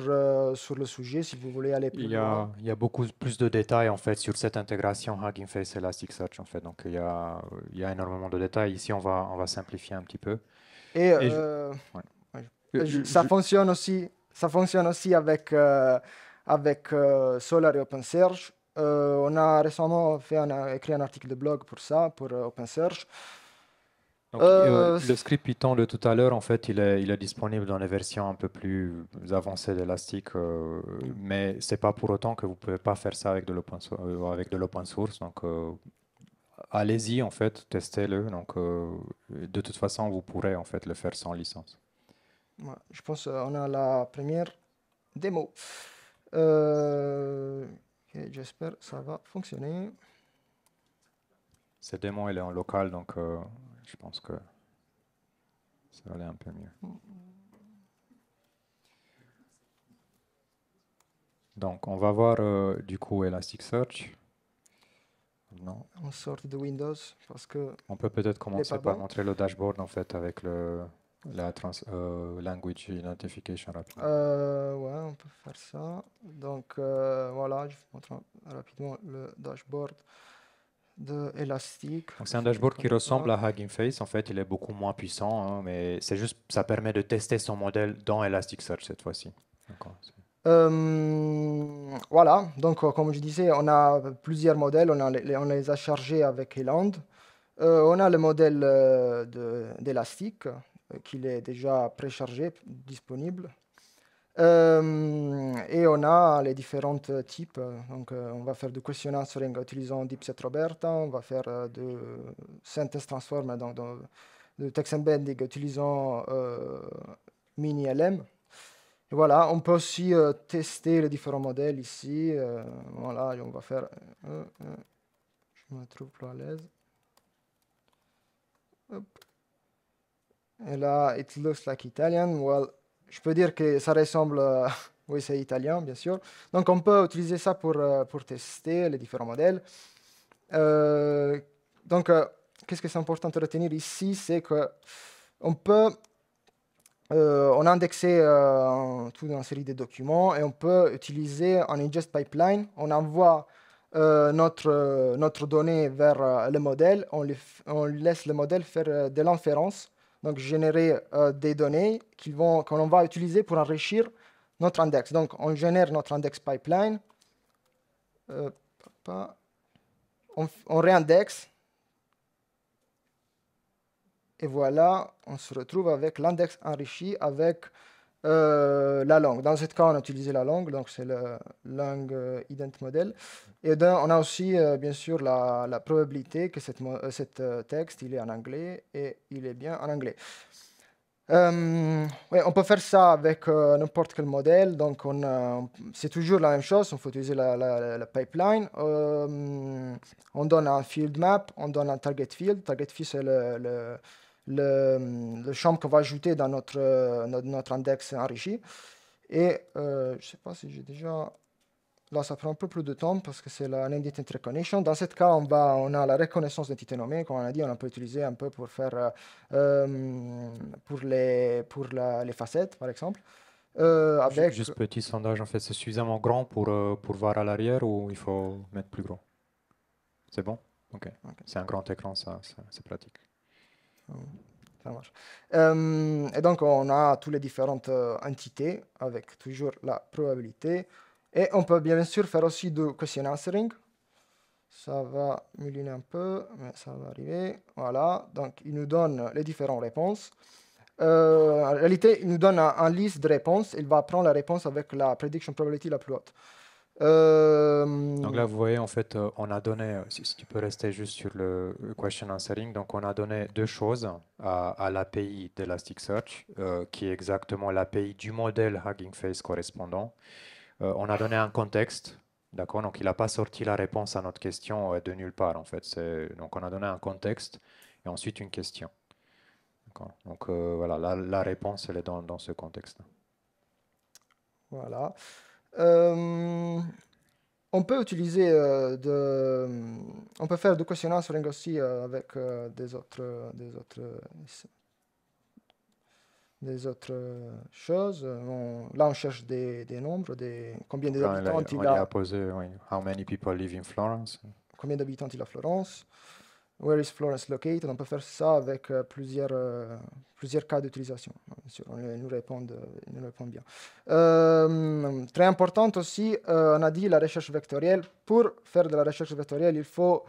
sur le sujet, si vous voulez aller plus il a, loin. Il y a beaucoup plus de détails en fait sur cette intégration Hugging Face Elasticsearch en fait, donc il y a, il y a énormément de détails. Ici, on va, on va simplifier un petit peu. Et, ça, Fonctionne aussi, ça fonctionne aussi avec, avec Solar et OpenSearch euh, on a récemment fait écrit un article de blog pour ça, pour euh, OpenSearch. Euh, le script Python de tout à l'heure, en fait, il est, il est, disponible dans les versions un peu plus avancées d'Elastic, mais ce n'est pas pour autant que vous ne pouvez pas faire ça avec de l'open source. Donc, allez-y, en fait, testez-le. Donc, de toute façon, vous pourrez en fait, le faire sans licence. je pense qu'on a la première démo. Et j'espère que ça va fonctionner. C'est démon, il est en local, donc euh, je pense que ça va aller un peu mieux. Donc, on va voir euh, du coup Elasticsearch. Non. On sort de Windows parce que. On peut peut-être commencer par montrer le dashboard en fait avec le, la trans euh, language identification rapide. Euh, ouais, on peut faire ça. Donc euh, voilà, je vous montre rapidement le dashboard de Elastic. C'est un dashboard qui ressemble à Hugging Face. En fait, il est beaucoup moins puissant, hein, mais c'est juste, ça permet de tester son modèle dans Elasticsearch cette fois-ci. voilà, donc comme je disais, on a plusieurs modèles, on, les, on les a chargés avec Eland. on a le modèle d'Elastic, qu'il est déjà préchargé, disponible. Euh, et on a les différents types. Donc, euh, on va faire du questionnaire sur utilisant Deepset Roberta, on va faire euh, de synthèse transform, donc de, text embedding utilisant mini LM. Et voilà, on peut aussi tester les différents modèles ici. voilà, on va faire. je me trouve plus à l'aise. Et là, it looks like Italian. Well, je peux dire que ça ressemble. Euh, *laughs* oui, c'est italien, bien sûr. Donc, on peut utiliser ça pour, euh, pour tester les différents modèles. Euh, donc, qu'est-ce que c'est important de retenir ici C'est qu'on peut. on a indexé toute une série de documents et on peut utiliser un ingest pipeline. On envoie notre, notre donnée vers le modèle. On, on laisse le modèle faire de l'inférence donc générer euh, des données que l'on va utiliser pour enrichir notre index. Donc on génère notre index pipeline, euh, on, on réindexe, et voilà, on se retrouve avec l'index enrichi avec euh, la langue. Dans ce cas, on a utilisé la langue, donc c'est le langue euh, ident model. Et on a aussi, euh, bien sûr, la, probabilité que cette, euh, texte, il est en anglais et il est bien en anglais. on peut faire ça avec n'importe quel modèle, donc c'est toujours la même chose, on faut utiliser la, pipeline. on donne un field map, on donne un target field. Target field, c'est le le, champ qu'on va ajouter dans notre, euh, notre, index enrichi. Et euh, je ne sais pas si j'ai déjà... Là, ça prend un peu plus de temps parce que c'est la name reconnection. Dans ce cas, on, va, on a la reconnaissance d'entité nommée, comme on a dit, on peut utiliser un peu pour faire euh, pour, les, pour les facettes, par exemple. Euh, avec... Juste petit sondage, en fait, c'est suffisamment grand pour, pour voir à l'arrière ou il faut mettre plus grand C'est bon Ok. C'est un grand écran, ça, c'est pratique. Euh, et donc, on a toutes les différentes euh, entités avec toujours la probabilité. Et on peut bien sûr faire aussi du question answering. Ça va mulliner un peu, mais ça va arriver. Voilà, donc il nous donne les différentes réponses. Euh, en réalité, il nous donne un, liste de réponses. Il va prendre la réponse avec la prediction probability la plus haute. Euh, donc là, vous voyez, en fait, euh, on a donné, euh, si, tu peux rester juste sur le question answering, donc on a donné deux choses à, à l'API d'Elasticsearch, qui est exactement l'API du modèle Hugging Face correspondant. on a donné un contexte, d'accord Donc il n'a pas sorti la réponse à notre question de nulle part, en fait. Donc on a donné un contexte et ensuite une question. Donc voilà, la, réponse, elle est dans, dans ce contexte. Voilà. Euh, on peut utiliser euh, de, on peut faire du questions sur aussi euh, avec des autres, des autres, des autres choses. là, on cherche des, nombres, des combien d'habitants il a. people live Florence? Combien d'habitants il a Florence? Where is Florence located On peut faire ça avec euh, plusieurs, euh, plusieurs cas d'utilisation. Euh, ils nous répondent, bien. très important aussi, on a dit la recherche vectorielle. Pour faire de la recherche vectorielle, il faut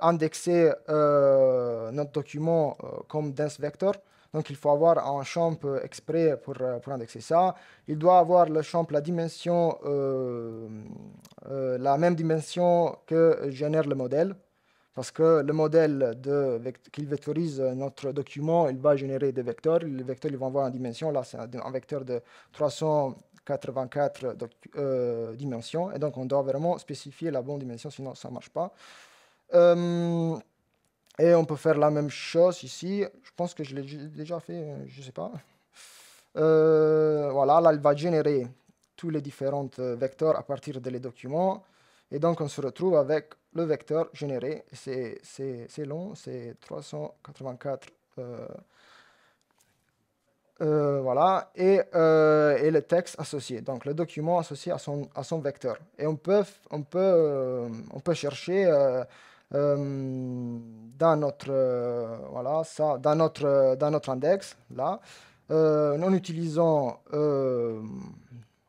indexer notre document comme dense vector. Donc, il faut avoir un champ exprès pour, pour indexer ça. Il doit avoir le champ, la dimension, la même dimension que génère le modèle. Parce que le modèle qui vectorise euh, notre document, il va générer des vecteurs. Les vecteurs ils vont avoir une dimension. Là, c'est un, vecteur de 384 euh, dimensions. Et donc, on doit vraiment spécifier la bonne dimension, sinon ça ne marche pas. Euh, et on peut faire la même chose ici. Je pense que je l'ai déjà fait, je ne sais pas. voilà, là, il va générer tous les différents vecteurs à partir des documents. Et donc, on se retrouve avec le vecteur généré. C'est long, c'est 384. Euh, euh, voilà, euh, et, le texte associé, donc le document associé à son, à son vecteur. Et on peut, on peut, on peut chercher dans notre, voilà, ça, dans notre, dans notre index, là, en utilisant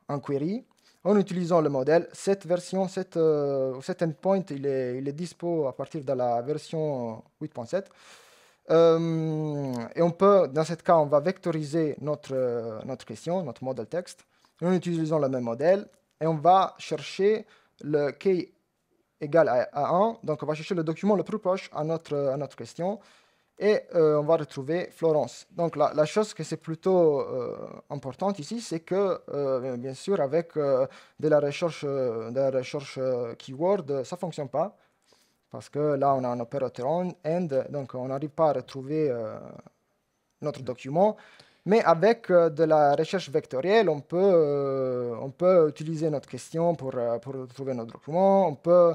un query, en utilisant le modèle. Cette version, cette, euh, cet endpoint, il est, dispo à partir de la version 8.7. Euh, et on peut, dans ce cas, on va vectoriser notre, euh, notre question, notre modèle texte, en utilisant le même modèle, et on va chercher le k égal à, à, 1, donc on va chercher le document le plus proche à notre, à notre question, et euh, on va retrouver Florence. Donc la, chose que c'est plutôt euh, importante ici, c'est que euh, bien sûr avec de la recherche, de la recherche keyword, ça fonctionne pas parce que là on a un opérateur end, donc on n'arrive pas à retrouver notre document. Mais avec euh, de la recherche vectorielle, on peut, euh, on peut utiliser notre question pour, euh, pour trouver notre document. On peut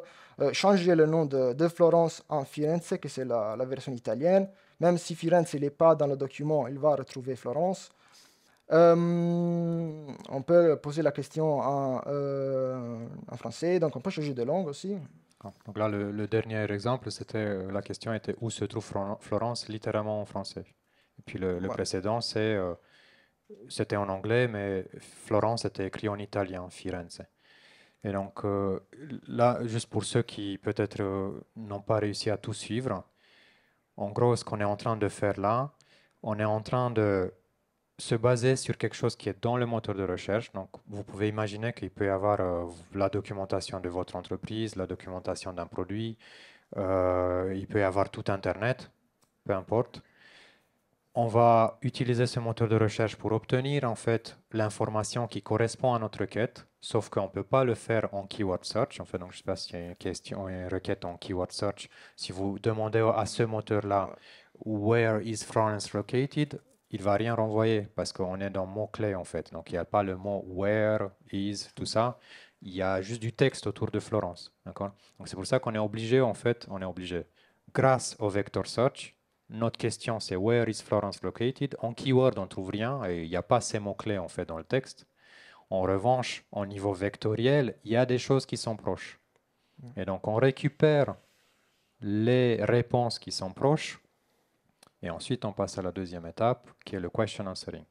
changer le nom de, Florence en Firenze, que c'est la, version italienne. Même si Firenze n'est pas dans le document, il va retrouver Florence. on peut poser la question en, français, donc on peut changer de langue aussi. Ah, donc là, le, le dernier exemple, c'était la question était où se trouve Florence, littéralement en français. Et puis le, précédent, c'est, euh, c'était en anglais, mais Florence était écrit en italien, Firenze. Et donc euh, là, juste pour ceux qui peut-être euh, n'ont pas réussi à tout suivre, en gros, ce qu'on est en train de faire là, on est en train de se baser sur quelque chose qui est dans le moteur de recherche. Donc, vous pouvez imaginer qu'il peut y avoir la documentation de votre entreprise, la documentation d'un produit, il peut y avoir tout Internet, peu importe on va utiliser ce moteur de recherche pour obtenir en fait l'information qui correspond à notre requête, sauf qu'on ne peut pas le faire en keyword search. En fait, donc je ne sais pas s'il y a une question, requête en keyword search. Si vous demandez à ce moteur-là Where is Florence located, il va rien renvoyer parce qu'on est dans mot-clé en fait. Donc il n'y a pas le mot where is tout ça. Il y a juste du texte autour de Florence, d'accord. c'est pour ça qu'on est obligé en fait, on est obligé grâce au vector search notre question, c'est Where is Florence located En keyword, on ne trouve rien et il n'y a pas ces mots-clés en fait dans le texte. En revanche, au niveau vectoriel, il y a des choses qui sont proches. Mm. Et donc, on récupère les réponses qui sont proches et ensuite, on passe à la deuxième étape qui est le question answering.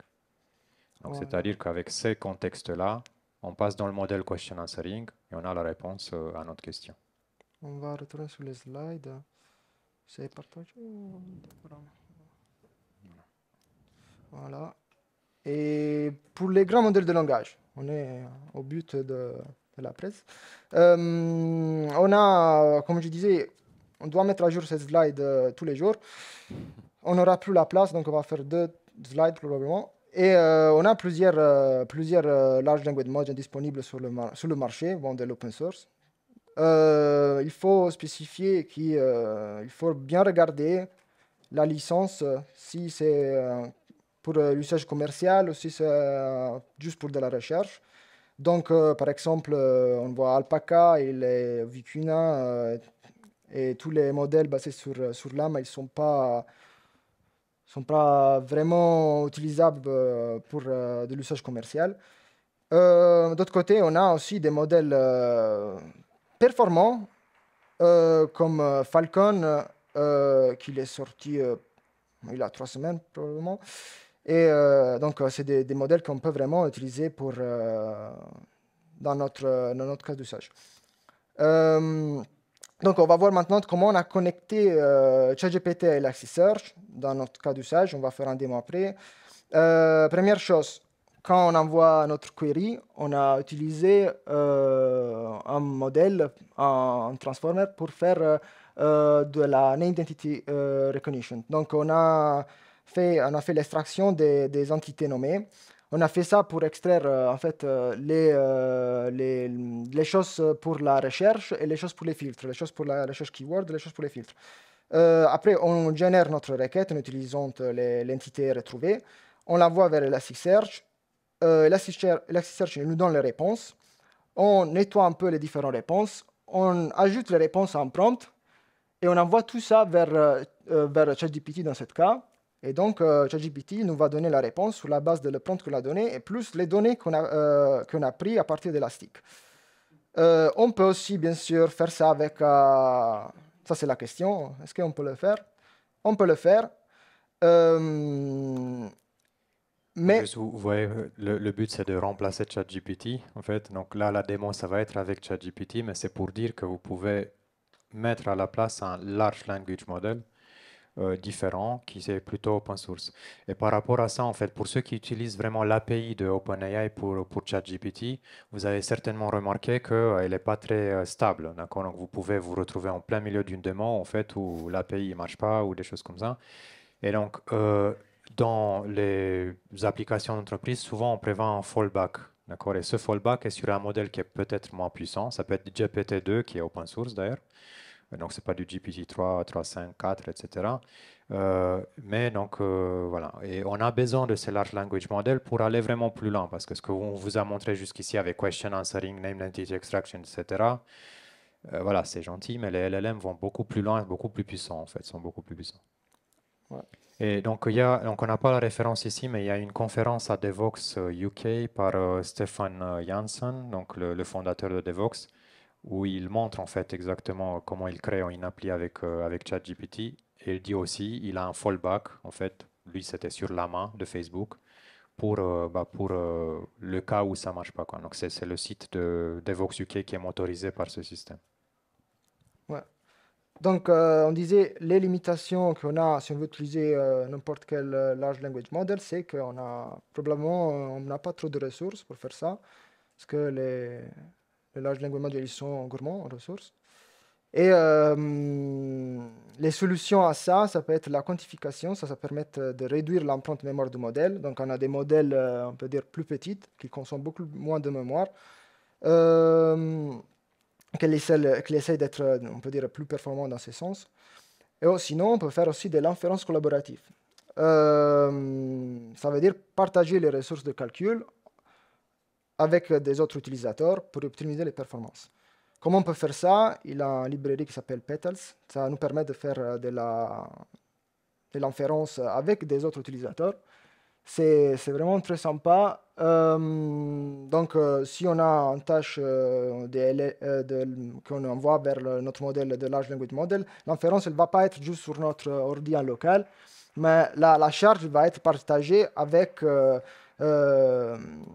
C'est-à-dire qu'avec ces contextes-là, on passe dans le modèle question answering et on a la réponse euh, à notre question. On va retourner sur les slides. C'est oh, partage. Voilà. Et pour les grands modèles de langage, on est au but de, la presse. Euh, on a, comme je disais, on doit mettre à jour cette slide euh, tous les jours. On n'aura plus la place, donc on va faire deux slides probablement. Et euh, on a plusieurs, plusieurs large language models disponibles sur le, sur le marché, bon, de l'open source. Euh, il faut spécifier qu'il euh, faut bien regarder la licence, euh, si c'est euh, pour l'usage commercial ou si c'est juste pour de la recherche. Donc, par exemple, on voit Alpaca et les Vicuna et tous les modèles basés sur, sur l'âme, ils ne sont pas sont pas vraiment utilisables pour de l'usage commercial. D'autre côté, on a aussi des modèles performant euh, comme euh, Falcon, euh, qu'il est sorti euh, il y a trois semaines probablement. Et donc, c'est des, modèles qu'on peut vraiment utiliser pour, dans, notre, notre cas d'usage. donc, on va voir maintenant comment on a connecté ChatGPT et Elasticsearch. Dans notre cas d'usage, on va faire un démo après. première chose, quand on envoie notre query, on a utilisé euh, un modèle, un, transformer pour faire euh, de la name identity euh, recognition. Donc on a fait, fait l'extraction des, entités nommées. On a fait ça pour extraire en fait les, les, choses pour la recherche et les choses pour les filtres, les choses pour la recherche keyword, les choses pour les filtres. après, on génère notre requête en utilisant l'entité retrouvée. On l'envoie vers search euh, nous donne les réponses. On nettoie un peu les différentes réponses. On ajoute les réponses en prompt et on envoie tout ça vers, euh, euh vers ChatGPT dans ce cas. Et donc, euh, ChatGPT nous va donner la réponse sur la base de le prompt qu'on a donné et plus les données qu'on a, euh, a prises à partir d'Elastic. Euh, on peut aussi, bien sûr, faire ça avec... ça, c'est la question. Est-ce qu'on peut le faire On peut le faire. Vous voyez, euh, le, but c'est de remplacer ChatGPT en fait. Donc là, la démo ça va être avec ChatGPT, mais c'est pour dire que vous pouvez mettre à la place un large language model euh, différent qui est plutôt open source. Et par rapport à ça, en fait, pour ceux qui utilisent vraiment l'API de OpenAI pour, pour ChatGPT, vous avez certainement remarqué qu'elle elle n'est pas très euh, stable. D'accord Donc vous pouvez vous retrouver en plein milieu d'une démo en fait où l'API ne marche pas ou des choses comme ça. Et donc dans les applications d'entreprise, souvent on prévoit un fallback. D'accord Et ce fallback est sur un modèle qui est peut-être moins puissant. Ça peut être GPT-2, qui est open source d'ailleurs. Euh, donc, ce n'est pas du GPT-3, 5 4, etc. mais donc, euh, voilà. Et on a besoin de ces large language models pour aller vraiment plus loin. Parce que ce on vous a montré jusqu'ici avec question answering, name entity extraction, etc., euh, voilà, c'est gentil, mais les LLM vont beaucoup plus loin, beaucoup plus puissants, en fait, sont beaucoup plus puissants. Ouais donc, on n'a pas la référence ici, mais il y a une conférence à Devox euh, UK par euh, Stefan euh, Janssen, donc le, fondateur de Devox, où il montre en fait exactement comment il crée une appli avec, avec ChatGPT. Et il dit aussi, il a un fallback, en fait, lui c'était sur la main de Facebook, pour, bah, pour le cas où ça ne marche pas. Quoi. Donc c'est le site de Devox UK qui est motorisé par ce système. Donc, euh, on disait les limitations qu'on a si on veut utiliser euh, n'importe quel euh, large language model, c'est qu'on a probablement on n'a pas trop de ressources pour faire ça, parce que les, les large language models ils sont gourmands en ressources. Et les solutions à ça, ça peut être la quantification, ça, ça permet de réduire l'empreinte mémoire du modèle. Donc, on a des modèles, on peut dire, plus petits, qui consomment beaucoup moins de mémoire qu'elle essaie, d'être, euh, on peut dire, plus performant dans ce sens. Et oh, sinon, on peut faire aussi de l'inférence collaborative. Euh, ça veut dire partager les ressources de calcul avec des autres utilisateurs pour optimiser les performances. Comment on peut faire ça Il y a une librairie qui s'appelle Petals. Ça nous permet de faire euh, de l'inférence avec des autres utilisateurs c'est vraiment très sympa. Euh, donc, euh, si on a une tâche euh, qu'on envoie vers notre modèle de Large Language Model, l'inférence ne va pas être juste sur notre ordi en local, mais la, charge va être partagée avec,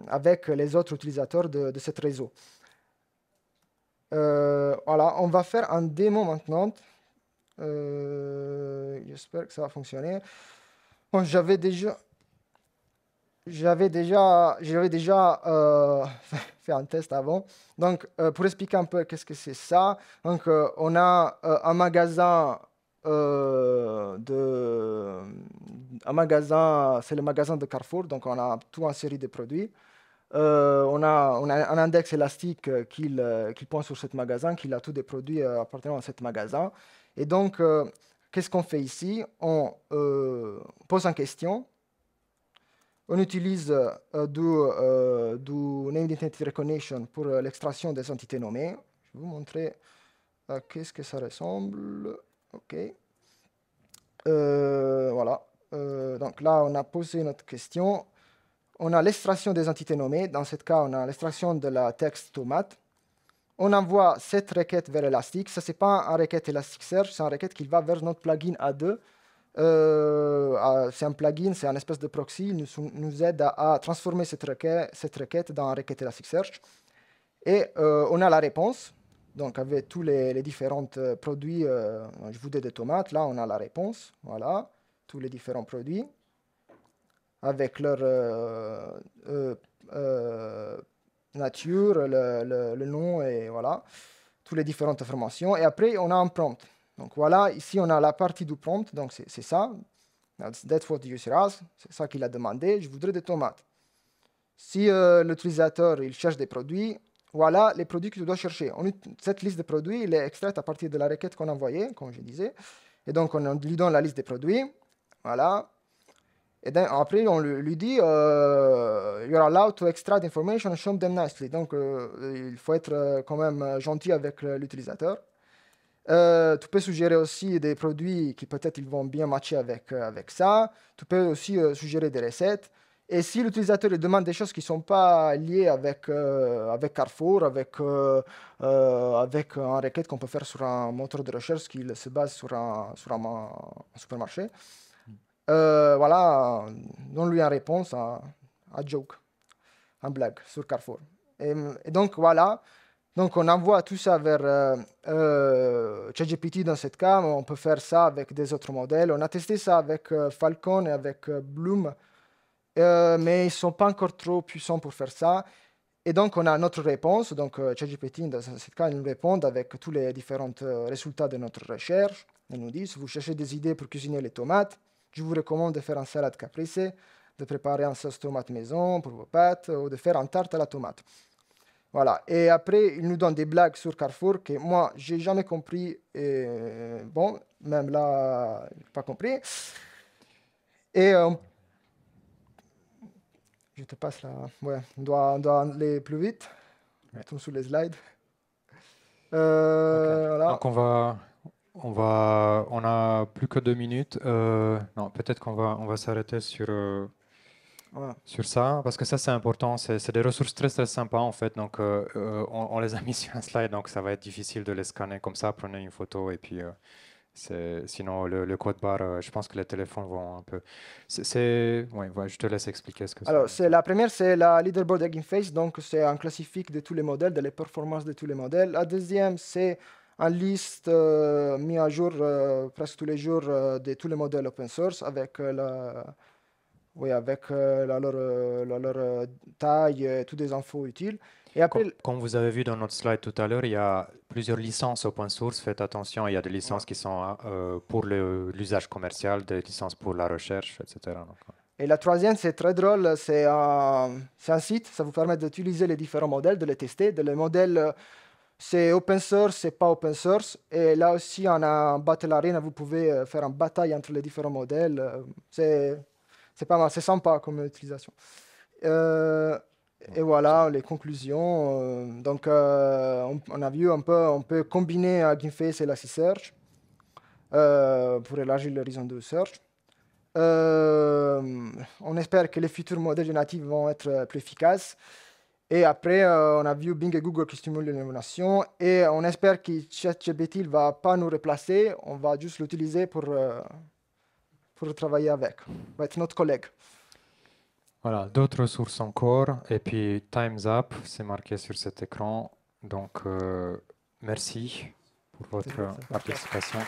avec les autres utilisateurs de, de ce réseau. voilà, on va faire un démo maintenant. J'espère que ça va fonctionner. J'avais déjà j'avais déjà, j'avais déjà euh, *laughs* fait un test avant. Donc, euh, pour expliquer un peu qu'est-ce que c'est ça, donc, euh, on a un magasin de, un magasin, c'est le magasin de Carrefour, donc on a tout une série de produits. On a, on, a, un index élastique qui pointe sur ce magasin, qui a tous des produits appartenant à ce magasin. Et donc, qu'est-ce qu'on fait ici On pose une question on utilise euh, du, euh, du, Name Recognition pour euh, l'extraction des entités nommées. Je vais vous montrer à qu'est-ce que ça ressemble. OK. voilà. donc là, on a posé notre question. On a l'extraction des entités nommées. Dans ce cas, on a l'extraction de la texte tomate. On envoie cette requête vers Elastic. Ça, ce n'est pas une requête Elasticsearch, c'est une requête qui va vers notre plugin A2 euh, ah, c'est un plugin, c'est un espèce de proxy, il nous, nous aide à, transformer cette requête, cette requête dans une requête Elasticsearch. Et euh, on a la réponse, donc avec tous les, différents euh, produits, je vous dis des tomates, là on a la réponse, voilà, tous les différents produits, avec leur nature, le, le, nom, et voilà, toutes les différentes informations. Et après, on a un prompt. Donc voilà, ici on a la partie du prompt, donc c'est ça. That's what the user c'est ça qu'il a demandé. Je voudrais des tomates. Si euh, l'utilisateur il cherche des produits, voilà les produits qu'il tu chercher. On, cette liste de produits, il est extraite à partir de la requête qu'on a envoyée, comme je disais. Et donc on lui donne la liste des produits. Voilà. Et après, on lui dit euh, You're allowed to extract information, show them nicely. Donc, euh, il faut être euh, quand même gentil avec l'utilisateur. Euh, tu peux suggérer aussi des produits qui peut-être ils vont bien matcher avec, euh, avec ça. Tu peux aussi euh, suggérer des recettes. Et si l'utilisateur demande des choses qui ne sont pas liées avec, avec Carrefour, avec, avec un requête qu'on peut faire sur un moteur de recherche qui se base sur un, sur un, supermarché, hmm. voilà, donne-lui une réponse à, joke, un blague sur Carrefour. et donc voilà, donc on envoie tout ça vers euh, euh dans cette cas, on peut faire ça avec des autres modèles. On a testé ça avec euh, Falcon et avec euh, Bloom, mais ils ne sont pas encore trop puissants pour faire ça. Et donc on a notre réponse, donc ChatGPT dans cette cas nous répond avec tous les différents résultats de notre recherche. Ils nous disent, vous cherchez des idées pour cuisiner les tomates, je vous recommande de faire un salade caprese, de préparer un sauce tomate maison pour vos pâtes ou de faire une tarte à la tomate. Voilà. Et après, il nous donne des blagues sur Carrefour que moi, j'ai jamais compris. Et euh, bon, même là, n'ai pas compris. Et euh, je te passe là. Ouais, on doit, on doit aller plus vite. Ouais. les slides. Euh, voilà. Donc on va, on va, on a plus que deux minutes. non, peut-être qu'on va, on va s'arrêter sur sur ça, parce que ça c'est important, c'est des ressources très très sympas en fait, donc euh, euh, on, les a mis *laughs* sur un slide, donc ça va être difficile de les scanner comme ça, prenez une photo et puis euh, sinon le, code barre, je pense que les téléphones vont un peu. C'est, je te laisse expliquer ce que c'est. Alors c'est la première, c'est la leaderboard Face, donc c'est un classifique de tous les modèles, de les performances de tous les modèles. La deuxième, c'est un liste mis à jour presque tous les jours de tous les modèles open source avec la oui, avec euh, leur, euh, leur, euh, taille, toutes des infos utiles. Et comme, vous avez vu dans notre slide tout à l'heure, il y a plusieurs licences open source. Faites attention, il y a des licences qui sont pour l'usage commercial, des licences pour la recherche, etc. Et la troisième, c'est très drôle, c'est un, site, ça vous permet d'utiliser les différents modèles, de les tester, de les modèles c'est open source, c'est pas open source. Et là aussi, on a un battle arena, vous pouvez faire une bataille entre les différents modèles. C'est c'est pas mal, c'est sympa comme utilisation. Euh, et voilà les conclusions. Euh, donc, euh, on, a vu un peu, on peut combiner uh, et la search pour élargir l'horizon de search. on espère que les futurs modèles génératifs vont être plus efficaces. Et après, on a vu Bing et Google qui stimulent l'innovation. Et on espère que ChatGPT ne va pas nous replacer, on va juste l'utiliser pour pour travailler avec, avec notre collègue. Voilà, d'autres ressources encore. Et puis Time's Up, c'est marqué sur cet écran. Donc, euh, merci pour votre participation.